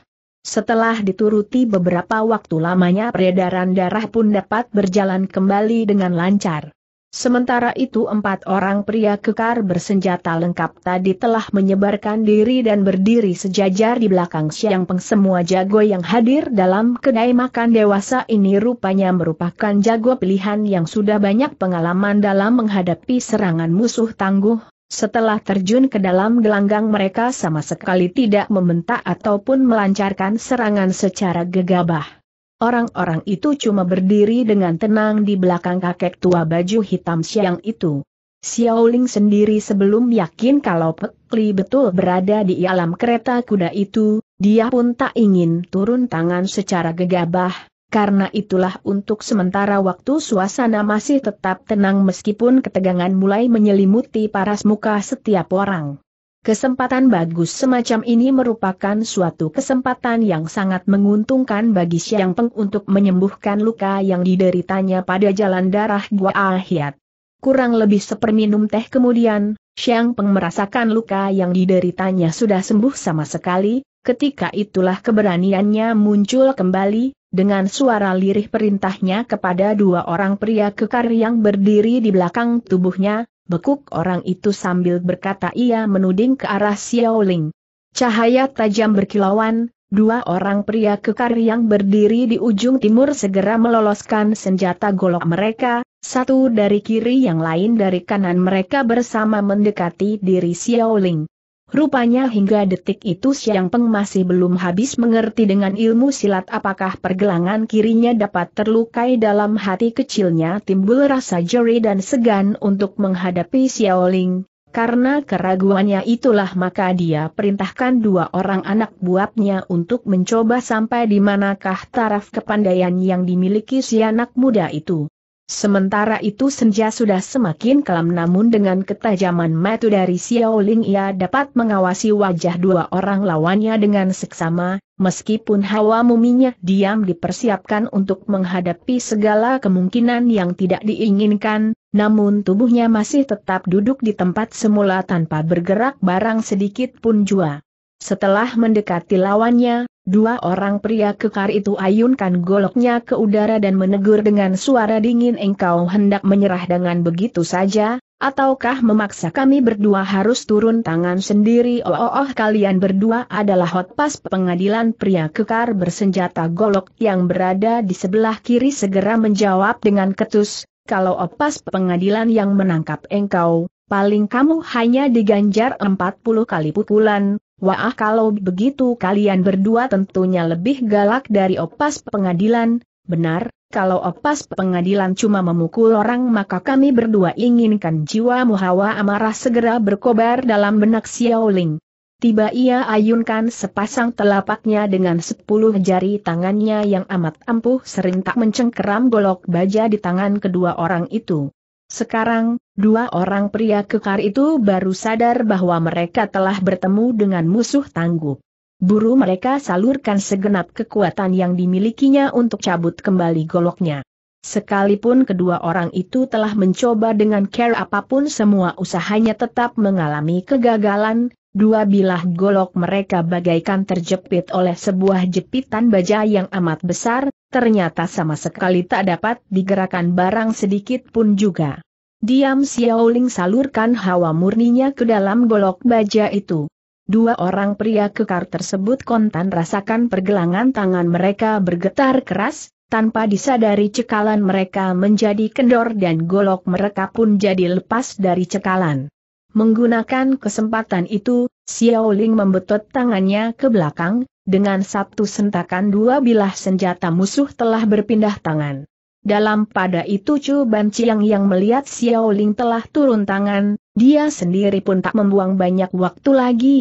Setelah dituruti beberapa waktu lamanya peredaran darah pun dapat berjalan kembali dengan lancar. Sementara itu empat orang pria kekar bersenjata lengkap tadi telah menyebarkan diri dan berdiri sejajar di belakang siang peng semua jago yang hadir dalam kedai makan dewasa ini rupanya merupakan jago pilihan yang sudah banyak pengalaman dalam menghadapi serangan musuh tangguh. Setelah terjun ke dalam gelanggang mereka sama sekali tidak membentak ataupun melancarkan serangan secara gegabah. Orang-orang itu cuma berdiri dengan tenang di belakang kakek tua baju hitam siang itu. Xiaoling sendiri sebelum yakin kalau Pek Li betul berada di alam kereta kuda itu, dia pun tak ingin turun tangan secara gegabah, karena itulah untuk sementara waktu suasana masih tetap tenang meskipun ketegangan mulai menyelimuti paras muka setiap orang. Kesempatan bagus semacam ini merupakan suatu kesempatan yang sangat menguntungkan bagi Siang Peng untuk menyembuhkan luka yang dideritanya pada jalan darah Gua Ahiat. Kurang lebih seperminum teh kemudian, Siang Peng merasakan luka yang dideritanya sudah sembuh sama sekali, ketika itulah keberaniannya muncul kembali, dengan suara lirih perintahnya kepada dua orang pria kekar yang berdiri di belakang tubuhnya, Bekuk orang itu sambil berkata ia menuding ke arah Xiaoling. Cahaya tajam berkilauan, dua orang pria kekar yang berdiri di ujung timur segera meloloskan senjata golok mereka, satu dari kiri yang lain dari kanan mereka bersama mendekati diri Xiaoling. Rupanya hingga detik itu Siang Peng masih belum habis mengerti dengan ilmu silat apakah pergelangan kirinya dapat terlukai dalam hati kecilnya timbul rasa jeri dan segan untuk menghadapi Xiaoling. Karena keraguannya itulah maka dia perintahkan dua orang anak buahnya untuk mencoba sampai di manakah taraf kepandaian yang dimiliki si anak muda itu. Sementara itu senja sudah semakin kelam namun dengan ketajaman mata dari Xiao Ling ia dapat mengawasi wajah dua orang lawannya dengan seksama, meskipun hawa muminya diam dipersiapkan untuk menghadapi segala kemungkinan yang tidak diinginkan, namun tubuhnya masih tetap duduk di tempat semula tanpa bergerak barang sedikit pun jua. Setelah mendekati lawannya, Dua orang pria kekar itu ayunkan goloknya ke udara dan menegur dengan suara dingin engkau hendak menyerah dengan begitu saja, ataukah memaksa kami berdua harus turun tangan sendiri oh oh, oh kalian berdua adalah hotpas pengadilan pria kekar bersenjata golok yang berada di sebelah kiri segera menjawab dengan ketus, kalau opas pengadilan yang menangkap engkau, paling kamu hanya diganjar 40 kali pukulan, Wah kalau begitu kalian berdua tentunya lebih galak dari opas pengadilan, benar, kalau opas pengadilan cuma memukul orang maka kami berdua inginkan jiwa muhawa amarah segera berkobar dalam benak Xiaoling. Tiba ia ayunkan sepasang telapaknya dengan sepuluh jari tangannya yang amat ampuh serentak mencengkeram golok baja di tangan kedua orang itu. Sekarang, Dua orang pria kekar itu baru sadar bahwa mereka telah bertemu dengan musuh tangguh. Buru mereka salurkan segenap kekuatan yang dimilikinya untuk cabut kembali goloknya. Sekalipun kedua orang itu telah mencoba dengan care apapun semua usahanya tetap mengalami kegagalan, dua bilah golok mereka bagaikan terjepit oleh sebuah jepitan baja yang amat besar, ternyata sama sekali tak dapat digerakkan barang sedikit pun juga. Diam Xiaoling salurkan hawa murninya ke dalam golok baja itu. Dua orang pria kekar tersebut kontan rasakan pergelangan tangan mereka bergetar keras, tanpa disadari cekalan mereka menjadi kendor dan golok mereka pun jadi lepas dari cekalan. Menggunakan kesempatan itu, Xiaoling membetot tangannya ke belakang, dengan satu sentakan dua bilah senjata musuh telah berpindah tangan. Dalam pada itu Chu Ban yang melihat Xiao Ling telah turun tangan, dia sendiri pun tak membuang banyak waktu lagi.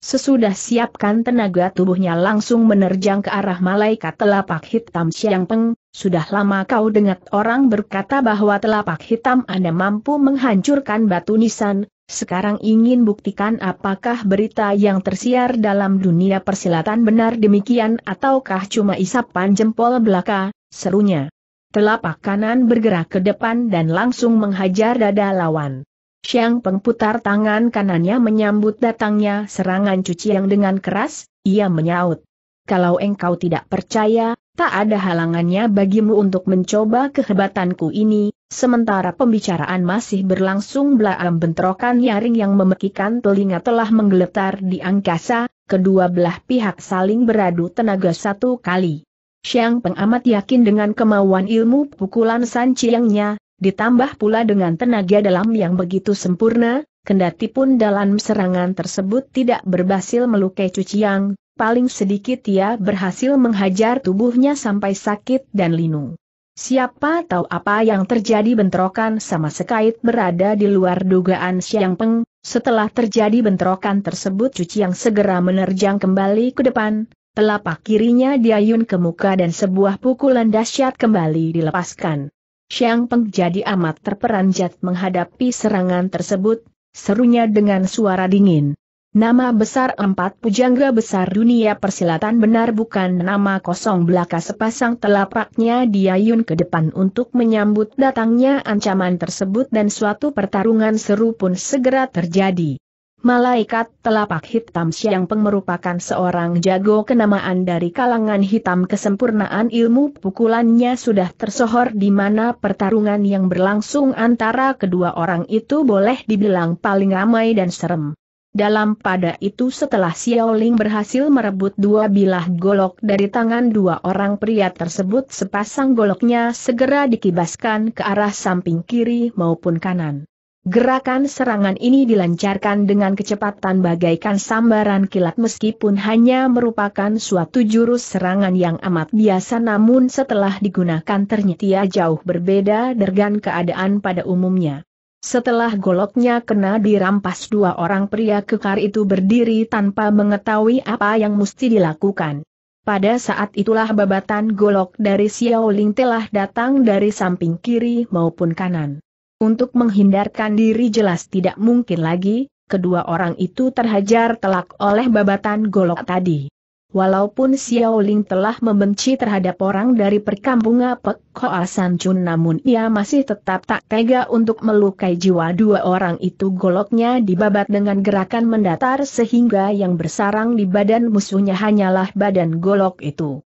Sesudah siapkan tenaga tubuhnya langsung menerjang ke arah malaikat telapak hitam Xiang Peng, sudah lama kau dengar orang berkata bahwa telapak hitam Anda mampu menghancurkan batu nisan, sekarang ingin buktikan apakah berita yang tersiar dalam dunia persilatan benar demikian ataukah cuma isapan jempol belaka, serunya. Telapak kanan bergerak ke depan dan langsung menghajar dada lawan. Xiang Peng putar tangan kanannya menyambut datangnya serangan cuci yang dengan keras, ia menyaut. Kalau engkau tidak percaya, tak ada halangannya bagimu untuk mencoba kehebatanku ini, sementara pembicaraan masih berlangsung belaam bentrokan nyaring yang memekikan telinga telah menggeletar di angkasa, kedua belah pihak saling beradu tenaga satu kali. Siang pengamat yakin dengan kemauan ilmu pukulan San Chiangnya, ditambah pula dengan tenaga dalam yang begitu sempurna, kendati pun dalam serangan tersebut tidak berhasil melukai Cuciang, paling sedikit ia berhasil menghajar tubuhnya sampai sakit dan linu. Siapa tahu apa yang terjadi bentrokan sama sekait berada di luar dugaan Siang Peng, setelah terjadi bentrokan tersebut Cuciang segera menerjang kembali ke depan, Telapak kirinya diayun ke muka dan sebuah pukulan dahsyat kembali dilepaskan. Xiang Peng jadi amat terperanjat menghadapi serangan tersebut, serunya dengan suara dingin. Nama besar empat pujangga besar dunia persilatan benar bukan nama kosong belaka sepasang telapaknya diayun ke depan untuk menyambut datangnya ancaman tersebut dan suatu pertarungan seru pun segera terjadi. Malaikat telapak hitam Siang Peng merupakan seorang jago kenamaan dari kalangan hitam kesempurnaan ilmu pukulannya sudah tersohor di mana pertarungan yang berlangsung antara kedua orang itu boleh dibilang paling ramai dan serem. Dalam pada itu setelah Xiaoling berhasil merebut dua bilah golok dari tangan dua orang pria tersebut sepasang goloknya segera dikibaskan ke arah samping kiri maupun kanan. Gerakan serangan ini dilancarkan dengan kecepatan bagaikan sambaran kilat meskipun hanya merupakan suatu jurus serangan yang amat biasa namun setelah digunakan ternyata jauh berbeda dengan keadaan pada umumnya. Setelah goloknya kena dirampas dua orang pria kekar itu berdiri tanpa mengetahui apa yang mesti dilakukan. Pada saat itulah babatan golok dari Xiao Ling telah datang dari samping kiri maupun kanan. Untuk menghindarkan diri jelas tidak mungkin lagi, kedua orang itu terhajar telak oleh babatan golok tadi. Walaupun Xiao Ling telah membenci terhadap orang dari perkampungan Pek Asan San Chun namun ia masih tetap tak tega untuk melukai jiwa dua orang itu goloknya dibabat dengan gerakan mendatar sehingga yang bersarang di badan musuhnya hanyalah badan golok itu.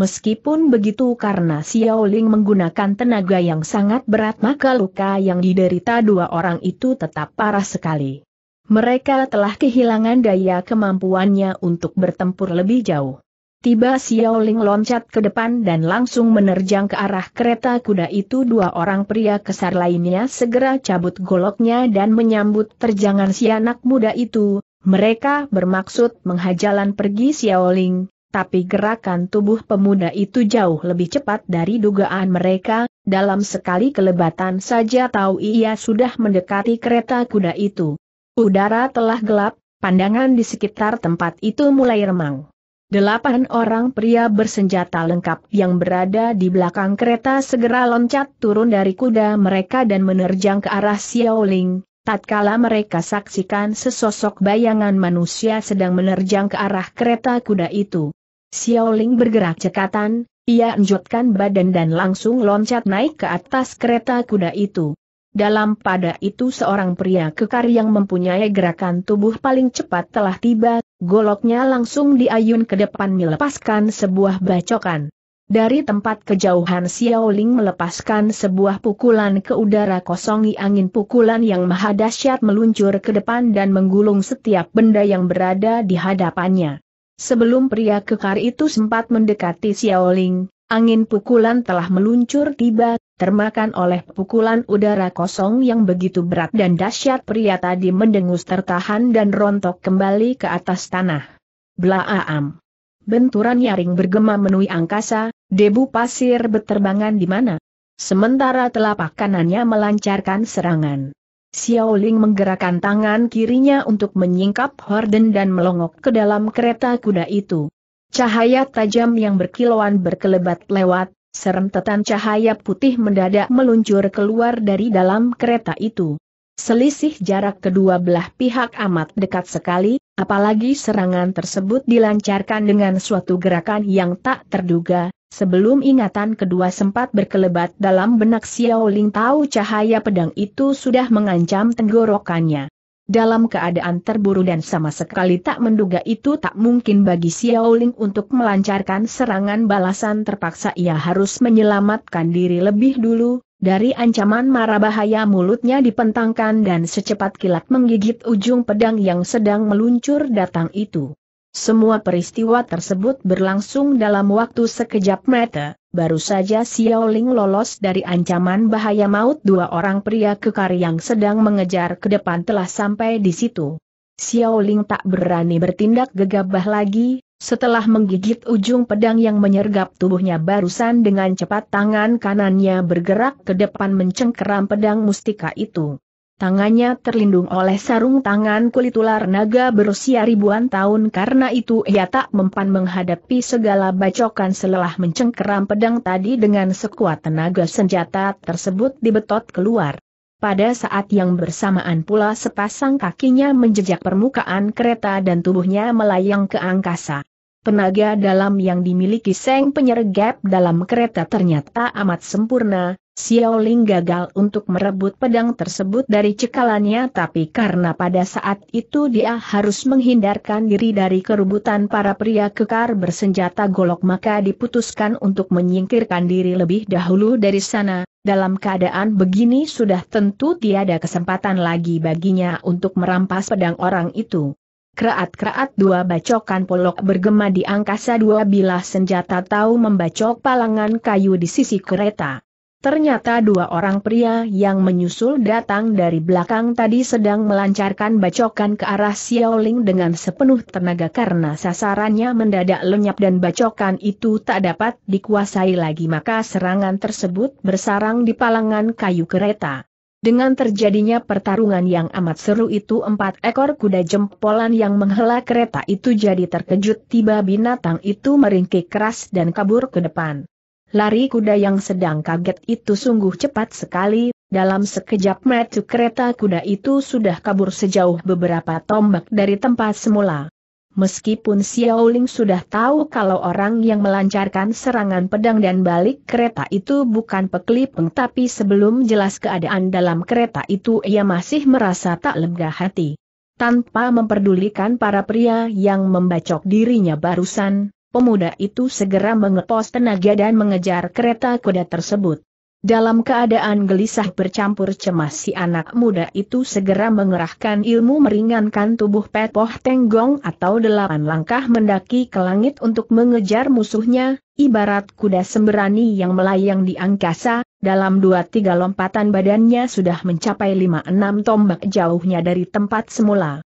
Meskipun begitu karena Xiaoling menggunakan tenaga yang sangat berat maka luka yang diderita dua orang itu tetap parah sekali. Mereka telah kehilangan daya kemampuannya untuk bertempur lebih jauh. Tiba Xiaoling loncat ke depan dan langsung menerjang ke arah kereta kuda itu dua orang pria kesar lainnya segera cabut goloknya dan menyambut terjangan si anak muda itu, mereka bermaksud menghajalan pergi Xiaoling, tapi gerakan tubuh pemuda itu jauh lebih cepat dari dugaan mereka, dalam sekali kelebatan saja tahu ia sudah mendekati kereta kuda itu. Udara telah gelap, pandangan di sekitar tempat itu mulai remang. Delapan orang pria bersenjata lengkap yang berada di belakang kereta segera loncat turun dari kuda mereka dan menerjang ke arah Xiaoling, Tatkala mereka saksikan sesosok bayangan manusia sedang menerjang ke arah kereta kuda itu. Xiaoling bergerak cekatan, ia enjutkan badan dan langsung loncat naik ke atas kereta kuda itu. Dalam pada itu seorang pria kekar yang mempunyai gerakan tubuh paling cepat telah tiba, goloknya langsung diayun ke depan melepaskan sebuah bacokan. Dari tempat kejauhan Xiaoling melepaskan sebuah pukulan ke udara kosongi angin pukulan yang maha dahsyat meluncur ke depan dan menggulung setiap benda yang berada di hadapannya. Sebelum pria kekar itu sempat mendekati Xiaoling, angin pukulan telah meluncur tiba, termakan oleh pukulan udara kosong yang begitu berat dan dahsyat pria tadi mendengus tertahan dan rontok kembali ke atas tanah. Blaaam. Benturan nyaring bergema menui angkasa, debu pasir beterbangan di mana. Sementara telapak kanannya melancarkan serangan. Xiao Ling menggerakkan tangan kirinya untuk menyingkap horden dan melongok ke dalam kereta kuda itu. Cahaya tajam yang berkilauan berkelebat lewat, serem serentetan cahaya putih mendadak meluncur keluar dari dalam kereta itu. Selisih jarak kedua belah pihak amat dekat sekali, apalagi serangan tersebut dilancarkan dengan suatu gerakan yang tak terduga, Sebelum ingatan kedua sempat berkelebat dalam benak Xiao Ling tahu cahaya pedang itu sudah mengancam tenggorokannya. Dalam keadaan terburu dan sama sekali tak menduga itu tak mungkin bagi Xiao Ling untuk melancarkan serangan balasan terpaksa ia harus menyelamatkan diri lebih dulu, dari ancaman mara bahaya mulutnya dipentangkan dan secepat kilat menggigit ujung pedang yang sedang meluncur datang itu. Semua peristiwa tersebut berlangsung dalam waktu sekejap mata, baru saja Xiao Ling lolos dari ancaman bahaya maut dua orang pria kekar yang sedang mengejar ke depan telah sampai di situ. Xiao Ling tak berani bertindak gegabah lagi, setelah menggigit ujung pedang yang menyergap tubuhnya barusan dengan cepat tangan kanannya bergerak ke depan mencengkeram pedang mustika itu. Tangannya terlindung oleh sarung tangan kulit ular naga berusia ribuan tahun karena itu ia tak mempan menghadapi segala bacokan selelah mencengkeram pedang tadi dengan sekuat tenaga senjata tersebut dibetot keluar. Pada saat yang bersamaan pula sepasang kakinya menjejak permukaan kereta dan tubuhnya melayang ke angkasa. Tenaga dalam yang dimiliki Seng Penyergap dalam kereta ternyata amat sempurna, Xiaoling gagal untuk merebut pedang tersebut dari cekalannya tapi karena pada saat itu dia harus menghindarkan diri dari kerubutan para pria kekar bersenjata golok maka diputuskan untuk menyingkirkan diri lebih dahulu dari sana, dalam keadaan begini sudah tentu tiada kesempatan lagi baginya untuk merampas pedang orang itu. Keraat-keraat dua bacokan polok bergema di angkasa dua bilah senjata tahu membacok palangan kayu di sisi kereta. Ternyata dua orang pria yang menyusul datang dari belakang tadi sedang melancarkan bacokan ke arah Xiaoling dengan sepenuh tenaga karena sasarannya mendadak lenyap dan bacokan itu tak dapat dikuasai lagi maka serangan tersebut bersarang di palangan kayu kereta. Dengan terjadinya pertarungan yang amat seru itu empat ekor kuda jempolan yang menghela kereta itu jadi terkejut tiba binatang itu meringkik keras dan kabur ke depan. Lari kuda yang sedang kaget itu sungguh cepat sekali, dalam sekejap metu kereta kuda itu sudah kabur sejauh beberapa tombak dari tempat semula. Meskipun Xiao Ling sudah tahu kalau orang yang melancarkan serangan pedang dan balik kereta itu bukan pekelipeng tapi sebelum jelas keadaan dalam kereta itu ia masih merasa tak lega hati. Tanpa memperdulikan para pria yang membacok dirinya barusan, pemuda itu segera mengepos tenaga dan mengejar kereta kuda tersebut. Dalam keadaan gelisah bercampur cemas si anak muda itu segera mengerahkan ilmu meringankan tubuh Pepoh Tenggong atau delapan langkah mendaki ke langit untuk mengejar musuhnya, ibarat kuda sembrani yang melayang di angkasa, dalam dua tiga lompatan badannya sudah mencapai lima enam tombak jauhnya dari tempat semula.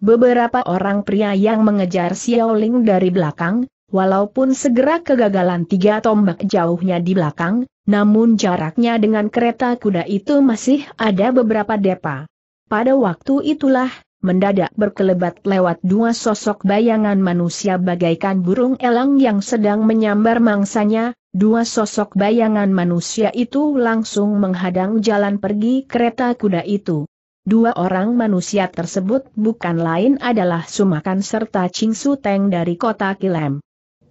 Beberapa orang pria yang mengejar Xiaoling dari belakang, Walaupun segera kegagalan tiga tombak jauhnya di belakang, namun jaraknya dengan kereta kuda itu masih ada beberapa depa. Pada waktu itulah, mendadak berkelebat lewat dua sosok bayangan manusia bagaikan burung elang yang sedang menyambar mangsanya, dua sosok bayangan manusia itu langsung menghadang jalan pergi kereta kuda itu. Dua orang manusia tersebut bukan lain adalah Sumakan serta Ching Su Teng dari kota Kilem.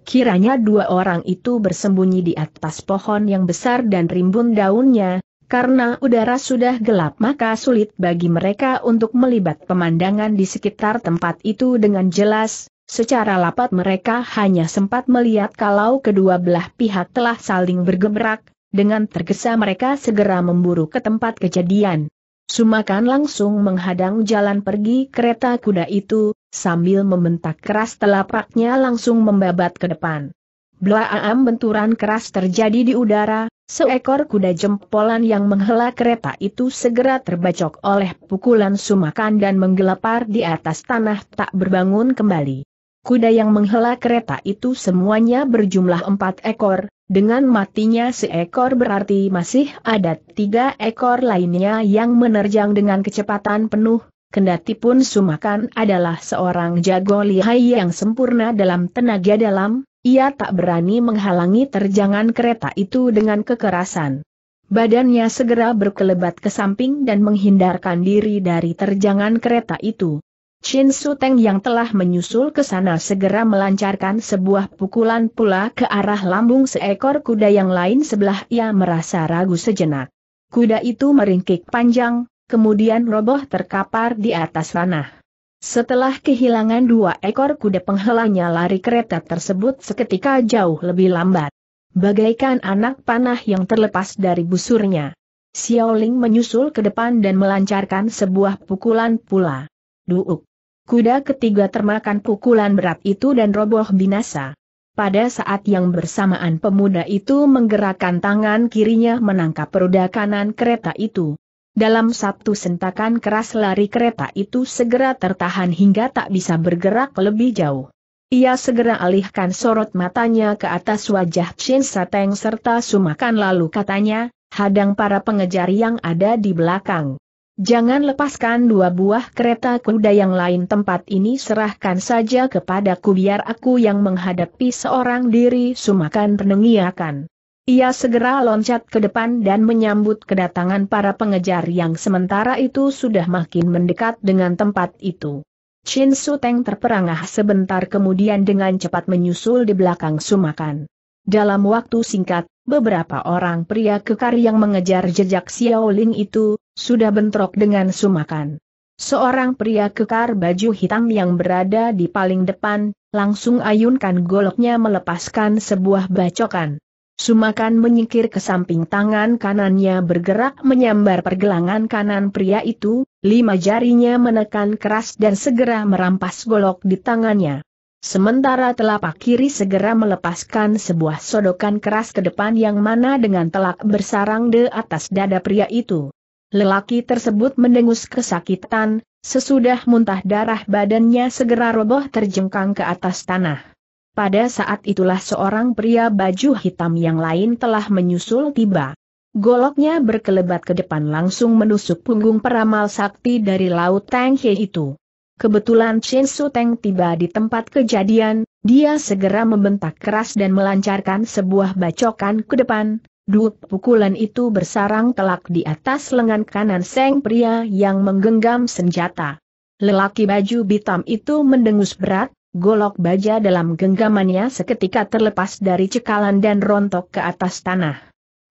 Kiranya dua orang itu bersembunyi di atas pohon yang besar dan rimbun daunnya, karena udara sudah gelap maka sulit bagi mereka untuk melibat pemandangan di sekitar tempat itu dengan jelas, secara lapat mereka hanya sempat melihat kalau kedua belah pihak telah saling bergebrak, dengan tergesa mereka segera memburu ke tempat kejadian. Sumakan langsung menghadang jalan pergi kereta kuda itu, sambil membentak keras telapaknya langsung membabat ke depan. Blaam benturan keras terjadi di udara, seekor kuda jempolan yang menghela kereta itu segera terbacok oleh pukulan sumakan dan menggelepar di atas tanah tak berbangun kembali. Kuda yang menghela kereta itu semuanya berjumlah empat ekor, dengan matinya seekor berarti masih ada tiga ekor lainnya yang menerjang dengan kecepatan penuh, Kendati pun Sumakan adalah seorang jago lihai yang sempurna dalam tenaga dalam, ia tak berani menghalangi terjangan kereta itu dengan kekerasan. Badannya segera berkelebat ke samping dan menghindarkan diri dari terjangan kereta itu. Chin Su Teng yang telah menyusul ke sana segera melancarkan sebuah pukulan pula ke arah lambung seekor kuda yang lain sebelah ia merasa ragu sejenak. Kuda itu meringkik panjang, kemudian roboh terkapar di atas ranah. Setelah kehilangan dua ekor kuda penghelanya lari kereta tersebut seketika jauh lebih lambat. Bagaikan anak panah yang terlepas dari busurnya. Xiaoling menyusul ke depan dan melancarkan sebuah pukulan pula. Duuk. Kuda ketiga termakan pukulan berat itu dan roboh binasa. Pada saat yang bersamaan pemuda itu menggerakkan tangan kirinya menangkap roda kanan kereta itu. Dalam satu sentakan keras lari kereta itu segera tertahan hingga tak bisa bergerak lebih jauh. Ia segera alihkan sorot matanya ke atas wajah Chin Sateng serta sumakan lalu katanya, hadang para pengejar yang ada di belakang. Jangan lepaskan dua buah kereta kuda yang lain tempat ini serahkan saja kepadaku biar aku yang menghadapi seorang diri sumakan renungiakan. Ia segera loncat ke depan dan menyambut kedatangan para pengejar yang sementara itu sudah makin mendekat dengan tempat itu. Chin Su Teng terperangah sebentar kemudian dengan cepat menyusul di belakang sumakan. Dalam waktu singkat, beberapa orang pria kekar yang mengejar jejak Xiao Ling itu, sudah bentrok dengan sumakan. Seorang pria kekar baju hitam yang berada di paling depan, langsung ayunkan goloknya melepaskan sebuah bacokan. Sumakan menyingkir ke samping tangan kanannya bergerak menyambar pergelangan kanan pria itu, lima jarinya menekan keras dan segera merampas golok di tangannya. Sementara telapak kiri segera melepaskan sebuah sodokan keras ke depan yang mana dengan telak bersarang di atas dada pria itu. Lelaki tersebut mendengus kesakitan, sesudah muntah darah badannya segera roboh terjengkang ke atas tanah. Pada saat itulah seorang pria baju hitam yang lain telah menyusul tiba. Goloknya berkelebat ke depan langsung menusuk punggung peramal sakti dari Laut Teng He itu. Kebetulan Chen Su Teng tiba di tempat kejadian, dia segera membentak keras dan melancarkan sebuah bacokan ke depan. Dua pukulan itu bersarang telak di atas lengan kanan Seng pria yang menggenggam senjata. Lelaki baju hitam itu mendengus berat, Golok baja dalam genggamannya seketika terlepas dari cekalan dan rontok ke atas tanah.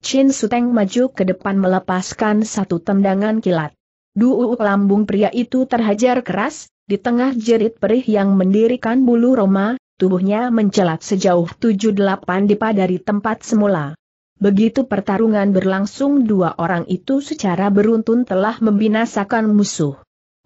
Chin Suteng maju ke depan melepaskan satu tendangan kilat. Duu lambung pria itu terhajar keras, di tengah jerit perih yang mendirikan bulu Roma, tubuhnya mencelat sejauh 78 dipa dari tempat semula. Begitu pertarungan berlangsung dua orang itu secara beruntun telah membinasakan musuh.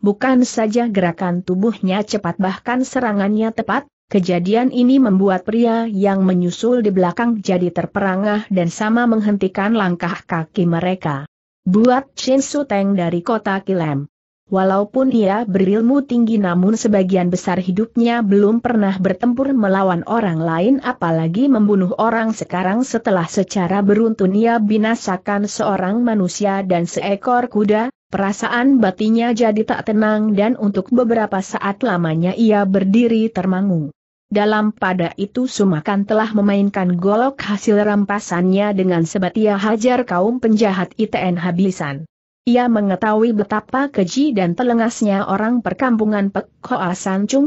Bukan saja gerakan tubuhnya cepat bahkan serangannya tepat, kejadian ini membuat pria yang menyusul di belakang jadi terperangah dan sama menghentikan langkah kaki mereka. Buat Chen Teng dari kota Kilem. Walaupun ia berilmu tinggi namun sebagian besar hidupnya belum pernah bertempur melawan orang lain apalagi membunuh orang sekarang setelah secara beruntun ia binasakan seorang manusia dan seekor kuda, Perasaan batinya jadi tak tenang dan untuk beberapa saat lamanya ia berdiri termangu. Dalam pada itu Sumakan telah memainkan golok hasil rampasannya dengan sebatia hajar kaum penjahat ITN habisan. Ia mengetahui betapa keji dan telengasnya orang perkampungan Pek Hoa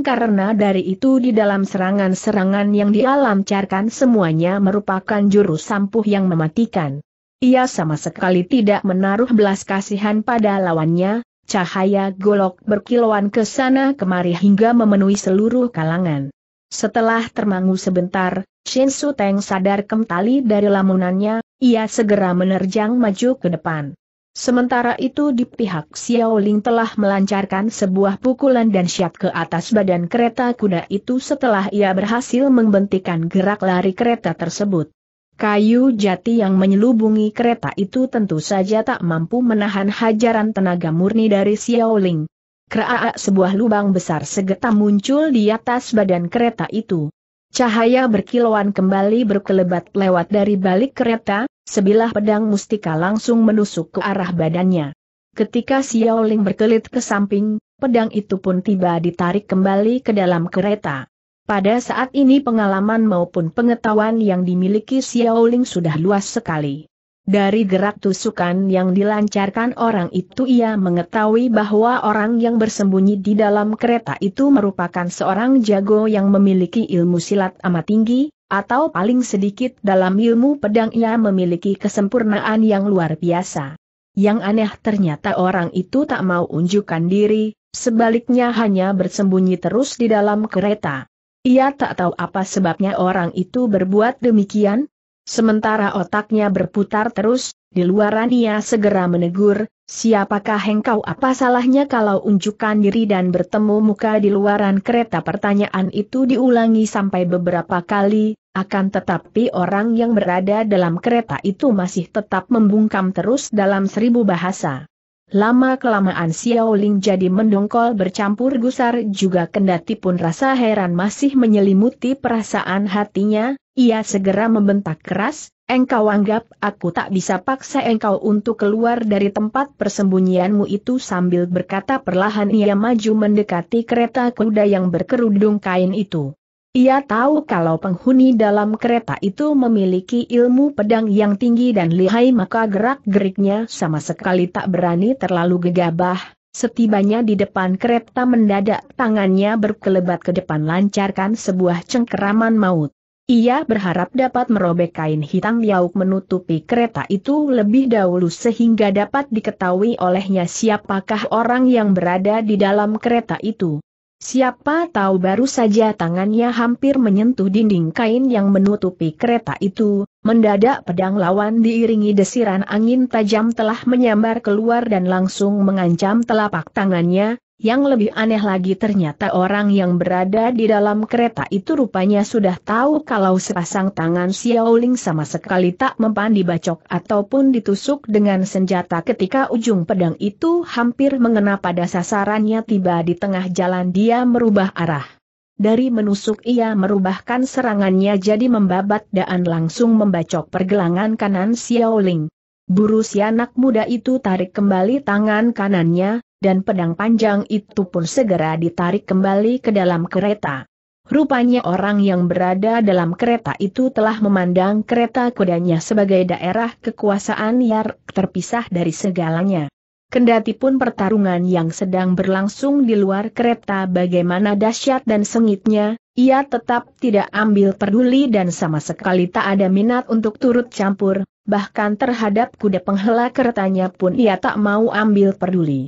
karena dari itu di dalam serangan-serangan yang dialamcarkan semuanya merupakan jurus sampuh yang mematikan. Ia sama sekali tidak menaruh belas kasihan pada lawannya, cahaya golok berkilauan ke sana kemari hingga memenuhi seluruh kalangan. Setelah termangu sebentar, Shin Su Teng sadar kembali dari lamunannya, ia segera menerjang maju ke depan. Sementara itu di pihak Xiao Ling telah melancarkan sebuah pukulan dan syat ke atas badan kereta kuda itu setelah ia berhasil membentikan gerak lari kereta tersebut. Kayu jati yang menyelubungi kereta itu tentu saja tak mampu menahan hajaran tenaga murni dari Xiaoling. Kera'a sebuah lubang besar segera muncul di atas badan kereta itu. Cahaya berkilauan kembali berkelebat lewat dari balik kereta, sebilah pedang mustika langsung menusuk ke arah badannya. Ketika Xiaoling berkelit ke samping, pedang itu pun tiba ditarik kembali ke dalam kereta. Pada saat ini pengalaman maupun pengetahuan yang dimiliki Xiaoling sudah luas sekali. Dari gerak tusukan yang dilancarkan orang itu ia mengetahui bahwa orang yang bersembunyi di dalam kereta itu merupakan seorang jago yang memiliki ilmu silat amat tinggi, atau paling sedikit dalam ilmu pedang ia memiliki kesempurnaan yang luar biasa. Yang aneh ternyata orang itu tak mau unjukkan diri, sebaliknya hanya bersembunyi terus di dalam kereta. Ia tak tahu apa sebabnya orang itu berbuat demikian, sementara otaknya berputar terus, di luaran ia segera menegur, siapakah engkau apa salahnya kalau unjukkan diri dan bertemu muka di luaran kereta pertanyaan itu diulangi sampai beberapa kali, akan tetapi orang yang berada dalam kereta itu masih tetap membungkam terus dalam seribu bahasa. Lama-kelamaan Xiao Ling jadi mendongkol bercampur gusar juga kendati pun rasa heran masih menyelimuti perasaan hatinya, ia segera membentak keras, engkau anggap aku tak bisa paksa engkau untuk keluar dari tempat persembunyianmu itu sambil berkata perlahan ia maju mendekati kereta kuda yang berkerudung kain itu. Ia tahu kalau penghuni dalam kereta itu memiliki ilmu pedang yang tinggi dan lihai maka gerak-geriknya sama sekali tak berani terlalu gegabah. Setibanya di depan kereta mendadak tangannya berkelebat ke depan lancarkan sebuah cengkeraman maut. Ia berharap dapat merobek kain hitam yauk menutupi kereta itu lebih dahulu sehingga dapat diketahui olehnya siapakah orang yang berada di dalam kereta itu. Siapa tahu baru saja tangannya hampir menyentuh dinding kain yang menutupi kereta itu, mendadak pedang lawan diiringi desiran angin tajam telah menyambar keluar dan langsung mengancam telapak tangannya, yang lebih aneh lagi ternyata orang yang berada di dalam kereta itu rupanya sudah tahu kalau sepasang tangan Xiaoling sama sekali tak mempan dibacok ataupun ditusuk dengan senjata ketika ujung pedang itu hampir mengena pada sasarannya tiba di tengah jalan dia merubah arah. Dari menusuk ia merubahkan serangannya jadi membabat dan langsung membacok pergelangan kanan Xiaoling. Buru si anak muda itu tarik kembali tangan kanannya, dan pedang panjang itu pun segera ditarik kembali ke dalam kereta. Rupanya orang yang berada dalam kereta itu telah memandang kereta kudanya sebagai daerah kekuasaan Yark terpisah dari segalanya. Kendati pun pertarungan yang sedang berlangsung di luar kereta bagaimana dahsyat dan sengitnya, ia tetap tidak ambil peduli dan sama sekali tak ada minat untuk turut campur, bahkan terhadap kuda penghela keretanya pun ia tak mau ambil peduli.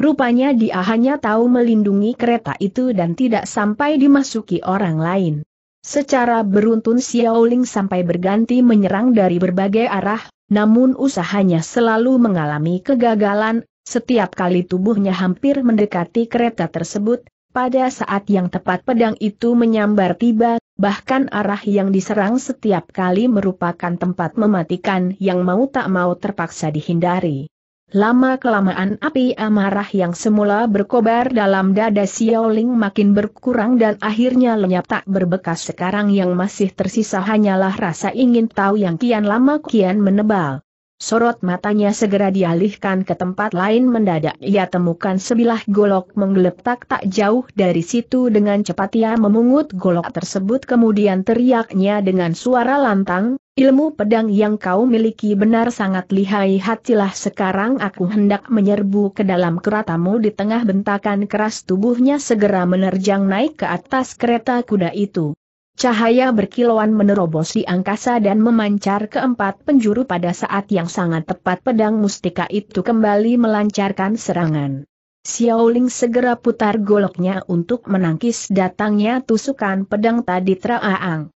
Rupanya dia hanya tahu melindungi kereta itu dan tidak sampai dimasuki orang lain. Secara beruntun Xiaoling sampai berganti menyerang dari berbagai arah, namun usahanya selalu mengalami kegagalan, setiap kali tubuhnya hampir mendekati kereta tersebut, pada saat yang tepat pedang itu menyambar tiba, bahkan arah yang diserang setiap kali merupakan tempat mematikan yang mau tak mau terpaksa dihindari. Lama-kelamaan api amarah yang semula berkobar dalam dada Xiao Ling makin berkurang dan akhirnya lenyap tak berbekas sekarang yang masih tersisa hanyalah rasa ingin tahu yang kian lama kian menebal. Sorot matanya segera dialihkan ke tempat lain mendadak ia temukan sebilah golok menggeletak tak jauh dari situ dengan cepat ia memungut golok tersebut kemudian teriaknya dengan suara lantang, Ilmu pedang yang kau miliki benar sangat lihai hatilah sekarang aku hendak menyerbu ke dalam keratamu di tengah bentakan keras tubuhnya segera menerjang naik ke atas kereta kuda itu. Cahaya berkilauan menerobos di angkasa dan memancar ke empat penjuru pada saat yang sangat tepat pedang mustika itu kembali melancarkan serangan. Xiaoling segera putar goloknya untuk menangkis datangnya tusukan pedang tadi Traaang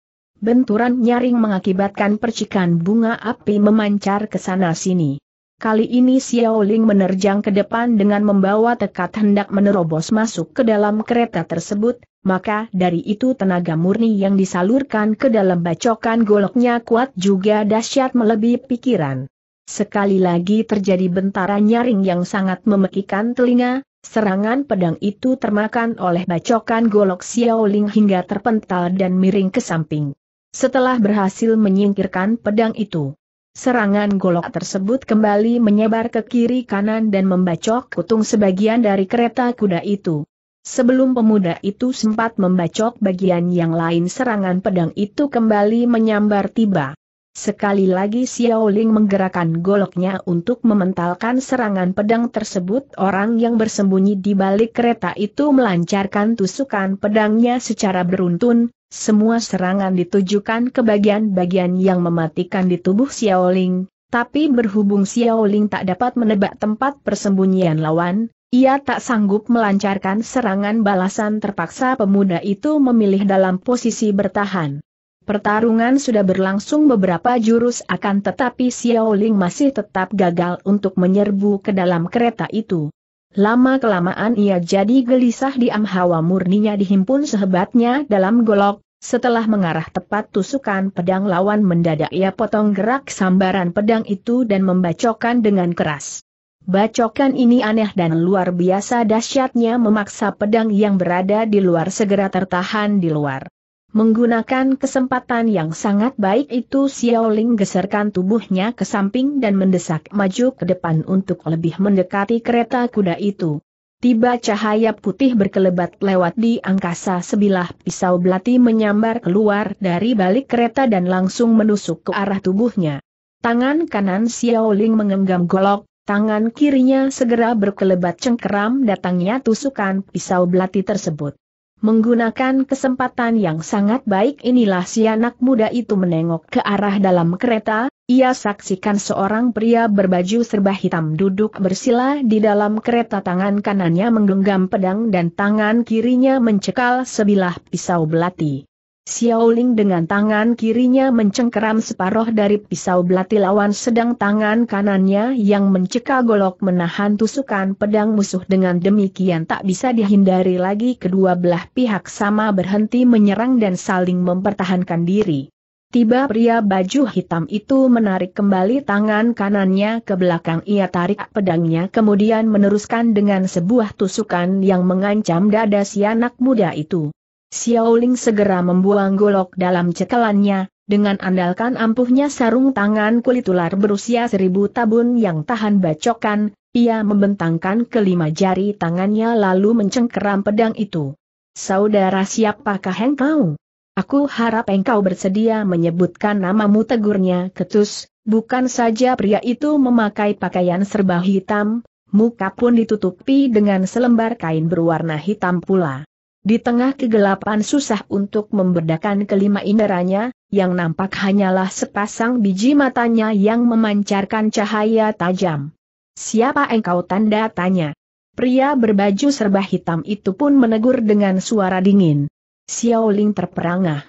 benturan nyaring mengakibatkan percikan bunga api memancar ke sana-sini. Kali ini Xiao Ling menerjang ke depan dengan membawa tekad hendak menerobos masuk ke dalam kereta tersebut, maka dari itu tenaga murni yang disalurkan ke dalam bacokan goloknya kuat juga dahsyat melebihi pikiran. Sekali lagi terjadi bentaran nyaring yang sangat memekikan telinga, serangan pedang itu termakan oleh bacokan golok Xiao Ling hingga terpental dan miring ke samping setelah berhasil menyingkirkan pedang itu. Serangan golok tersebut kembali menyebar ke kiri kanan dan membacok kutung sebagian dari kereta kuda itu. Sebelum pemuda itu sempat membacok bagian yang lain serangan pedang itu kembali menyambar tiba. Sekali lagi Xiao Ling menggerakkan goloknya untuk mementalkan serangan pedang tersebut orang yang bersembunyi di balik kereta itu melancarkan tusukan pedangnya secara beruntun, semua serangan ditujukan ke bagian-bagian yang mematikan di tubuh Xiaoling, tapi berhubung Xiaoling tak dapat menebak tempat persembunyian lawan, ia tak sanggup melancarkan serangan balasan terpaksa pemuda itu memilih dalam posisi bertahan. Pertarungan sudah berlangsung beberapa jurus akan tetapi Xiaoling masih tetap gagal untuk menyerbu ke dalam kereta itu. Lama-kelamaan ia jadi gelisah di amhawa murninya dihimpun sehebatnya dalam golok, setelah mengarah tepat tusukan pedang lawan mendadak ia potong gerak sambaran pedang itu dan membacokan dengan keras. Bacokan ini aneh dan luar biasa dahsyatnya memaksa pedang yang berada di luar segera tertahan di luar. Menggunakan kesempatan yang sangat baik itu Xiaoling geserkan tubuhnya ke samping dan mendesak maju ke depan untuk lebih mendekati kereta kuda itu. Tiba cahaya putih berkelebat lewat di angkasa sebilah pisau belati menyambar keluar dari balik kereta dan langsung menusuk ke arah tubuhnya. Tangan kanan Xiaoling mengenggam golok, tangan kirinya segera berkelebat cengkeram datangnya tusukan pisau belati tersebut. Menggunakan kesempatan yang sangat baik inilah si anak muda itu menengok ke arah dalam kereta, ia saksikan seorang pria berbaju serba hitam duduk bersila di dalam kereta tangan kanannya menggenggam pedang dan tangan kirinya mencekal sebilah pisau belati. Xiaoling dengan tangan kirinya mencengkeram separoh dari pisau belati lawan sedang tangan kanannya yang menceka golok menahan tusukan pedang musuh dengan demikian tak bisa dihindari lagi kedua belah pihak sama berhenti menyerang dan saling mempertahankan diri. Tiba pria baju hitam itu menarik kembali tangan kanannya ke belakang ia tarik pedangnya kemudian meneruskan dengan sebuah tusukan yang mengancam dada si anak muda itu. Xiaoling segera membuang golok dalam cekalannya, dengan andalkan ampuhnya sarung tangan kulit ular berusia seribu tahun yang tahan bacokan, ia membentangkan kelima jari tangannya lalu mencengkeram pedang itu. Saudara siapakah engkau? Aku harap engkau bersedia menyebutkan namamu tegurnya ketus, bukan saja pria itu memakai pakaian serba hitam, muka pun ditutupi dengan selembar kain berwarna hitam pula. Di tengah kegelapan susah untuk membedakan kelima inderanya, yang nampak hanyalah sepasang biji matanya yang memancarkan cahaya tajam. Siapa engkau tanda tanya? Pria berbaju serba hitam itu pun menegur dengan suara dingin. Xiaoling terperangah.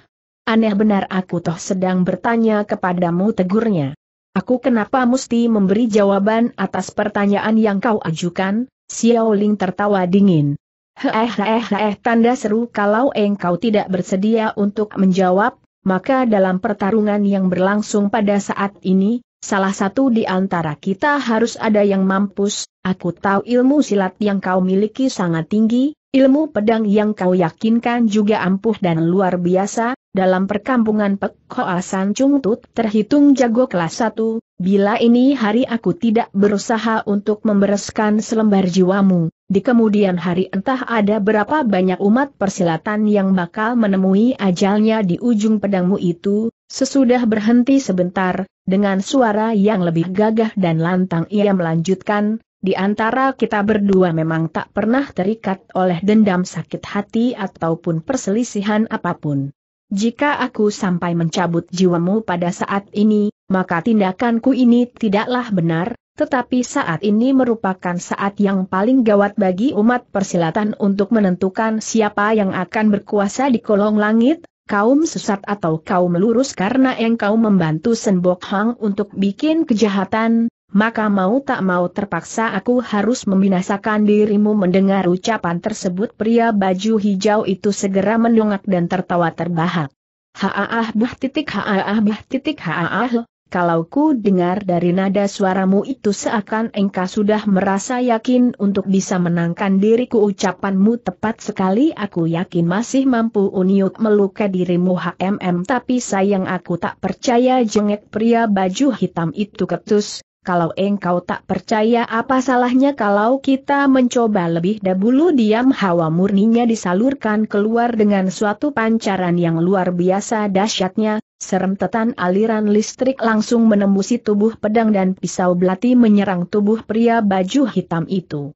Aneh benar aku toh sedang bertanya kepadamu tegurnya. Aku kenapa mesti memberi jawaban atas pertanyaan yang kau ajukan? Xiaoling tertawa dingin. Heeh eh, eh, tanda seru kalau engkau tidak bersedia untuk menjawab, maka dalam pertarungan yang berlangsung pada saat ini, salah satu di antara kita harus ada yang mampus, aku tahu ilmu silat yang kau miliki sangat tinggi, ilmu pedang yang kau yakinkan juga ampuh dan luar biasa, dalam perkampungan Pek Hoa San Chung Tut terhitung jago kelas 1, bila ini hari aku tidak berusaha untuk membereskan selembar jiwamu di kemudian hari entah ada berapa banyak umat persilatan yang bakal menemui ajalnya di ujung pedangmu itu, sesudah berhenti sebentar, dengan suara yang lebih gagah dan lantang ia melanjutkan, di antara kita berdua memang tak pernah terikat oleh dendam sakit hati ataupun perselisihan apapun. Jika aku sampai mencabut jiwamu pada saat ini, maka tindakanku ini tidaklah benar, tetapi saat ini merupakan saat yang paling gawat bagi umat persilatan untuk menentukan siapa yang akan berkuasa di kolong langit, kaum sesat atau kaum lurus karena engkau membantu Senbok Hang untuk bikin kejahatan, maka mau tak mau terpaksa aku harus membinasakan dirimu mendengar ucapan tersebut pria baju hijau itu segera mendongak dan tertawa terbahak. Haaah bah titik haaah bah titik haaah kalau ku dengar dari nada suaramu itu seakan engkau sudah merasa yakin untuk bisa menangkan diriku ucapanmu tepat sekali aku yakin masih mampu Uniuk melukai dirimu HMM tapi sayang aku tak percaya jengek pria baju hitam itu ketus, kalau engkau tak percaya apa salahnya kalau kita mencoba lebih dahulu diam hawa murninya disalurkan keluar dengan suatu pancaran yang luar biasa dahsyatnya, tetan aliran listrik langsung menembusi tubuh pedang dan pisau belati menyerang tubuh pria baju hitam itu.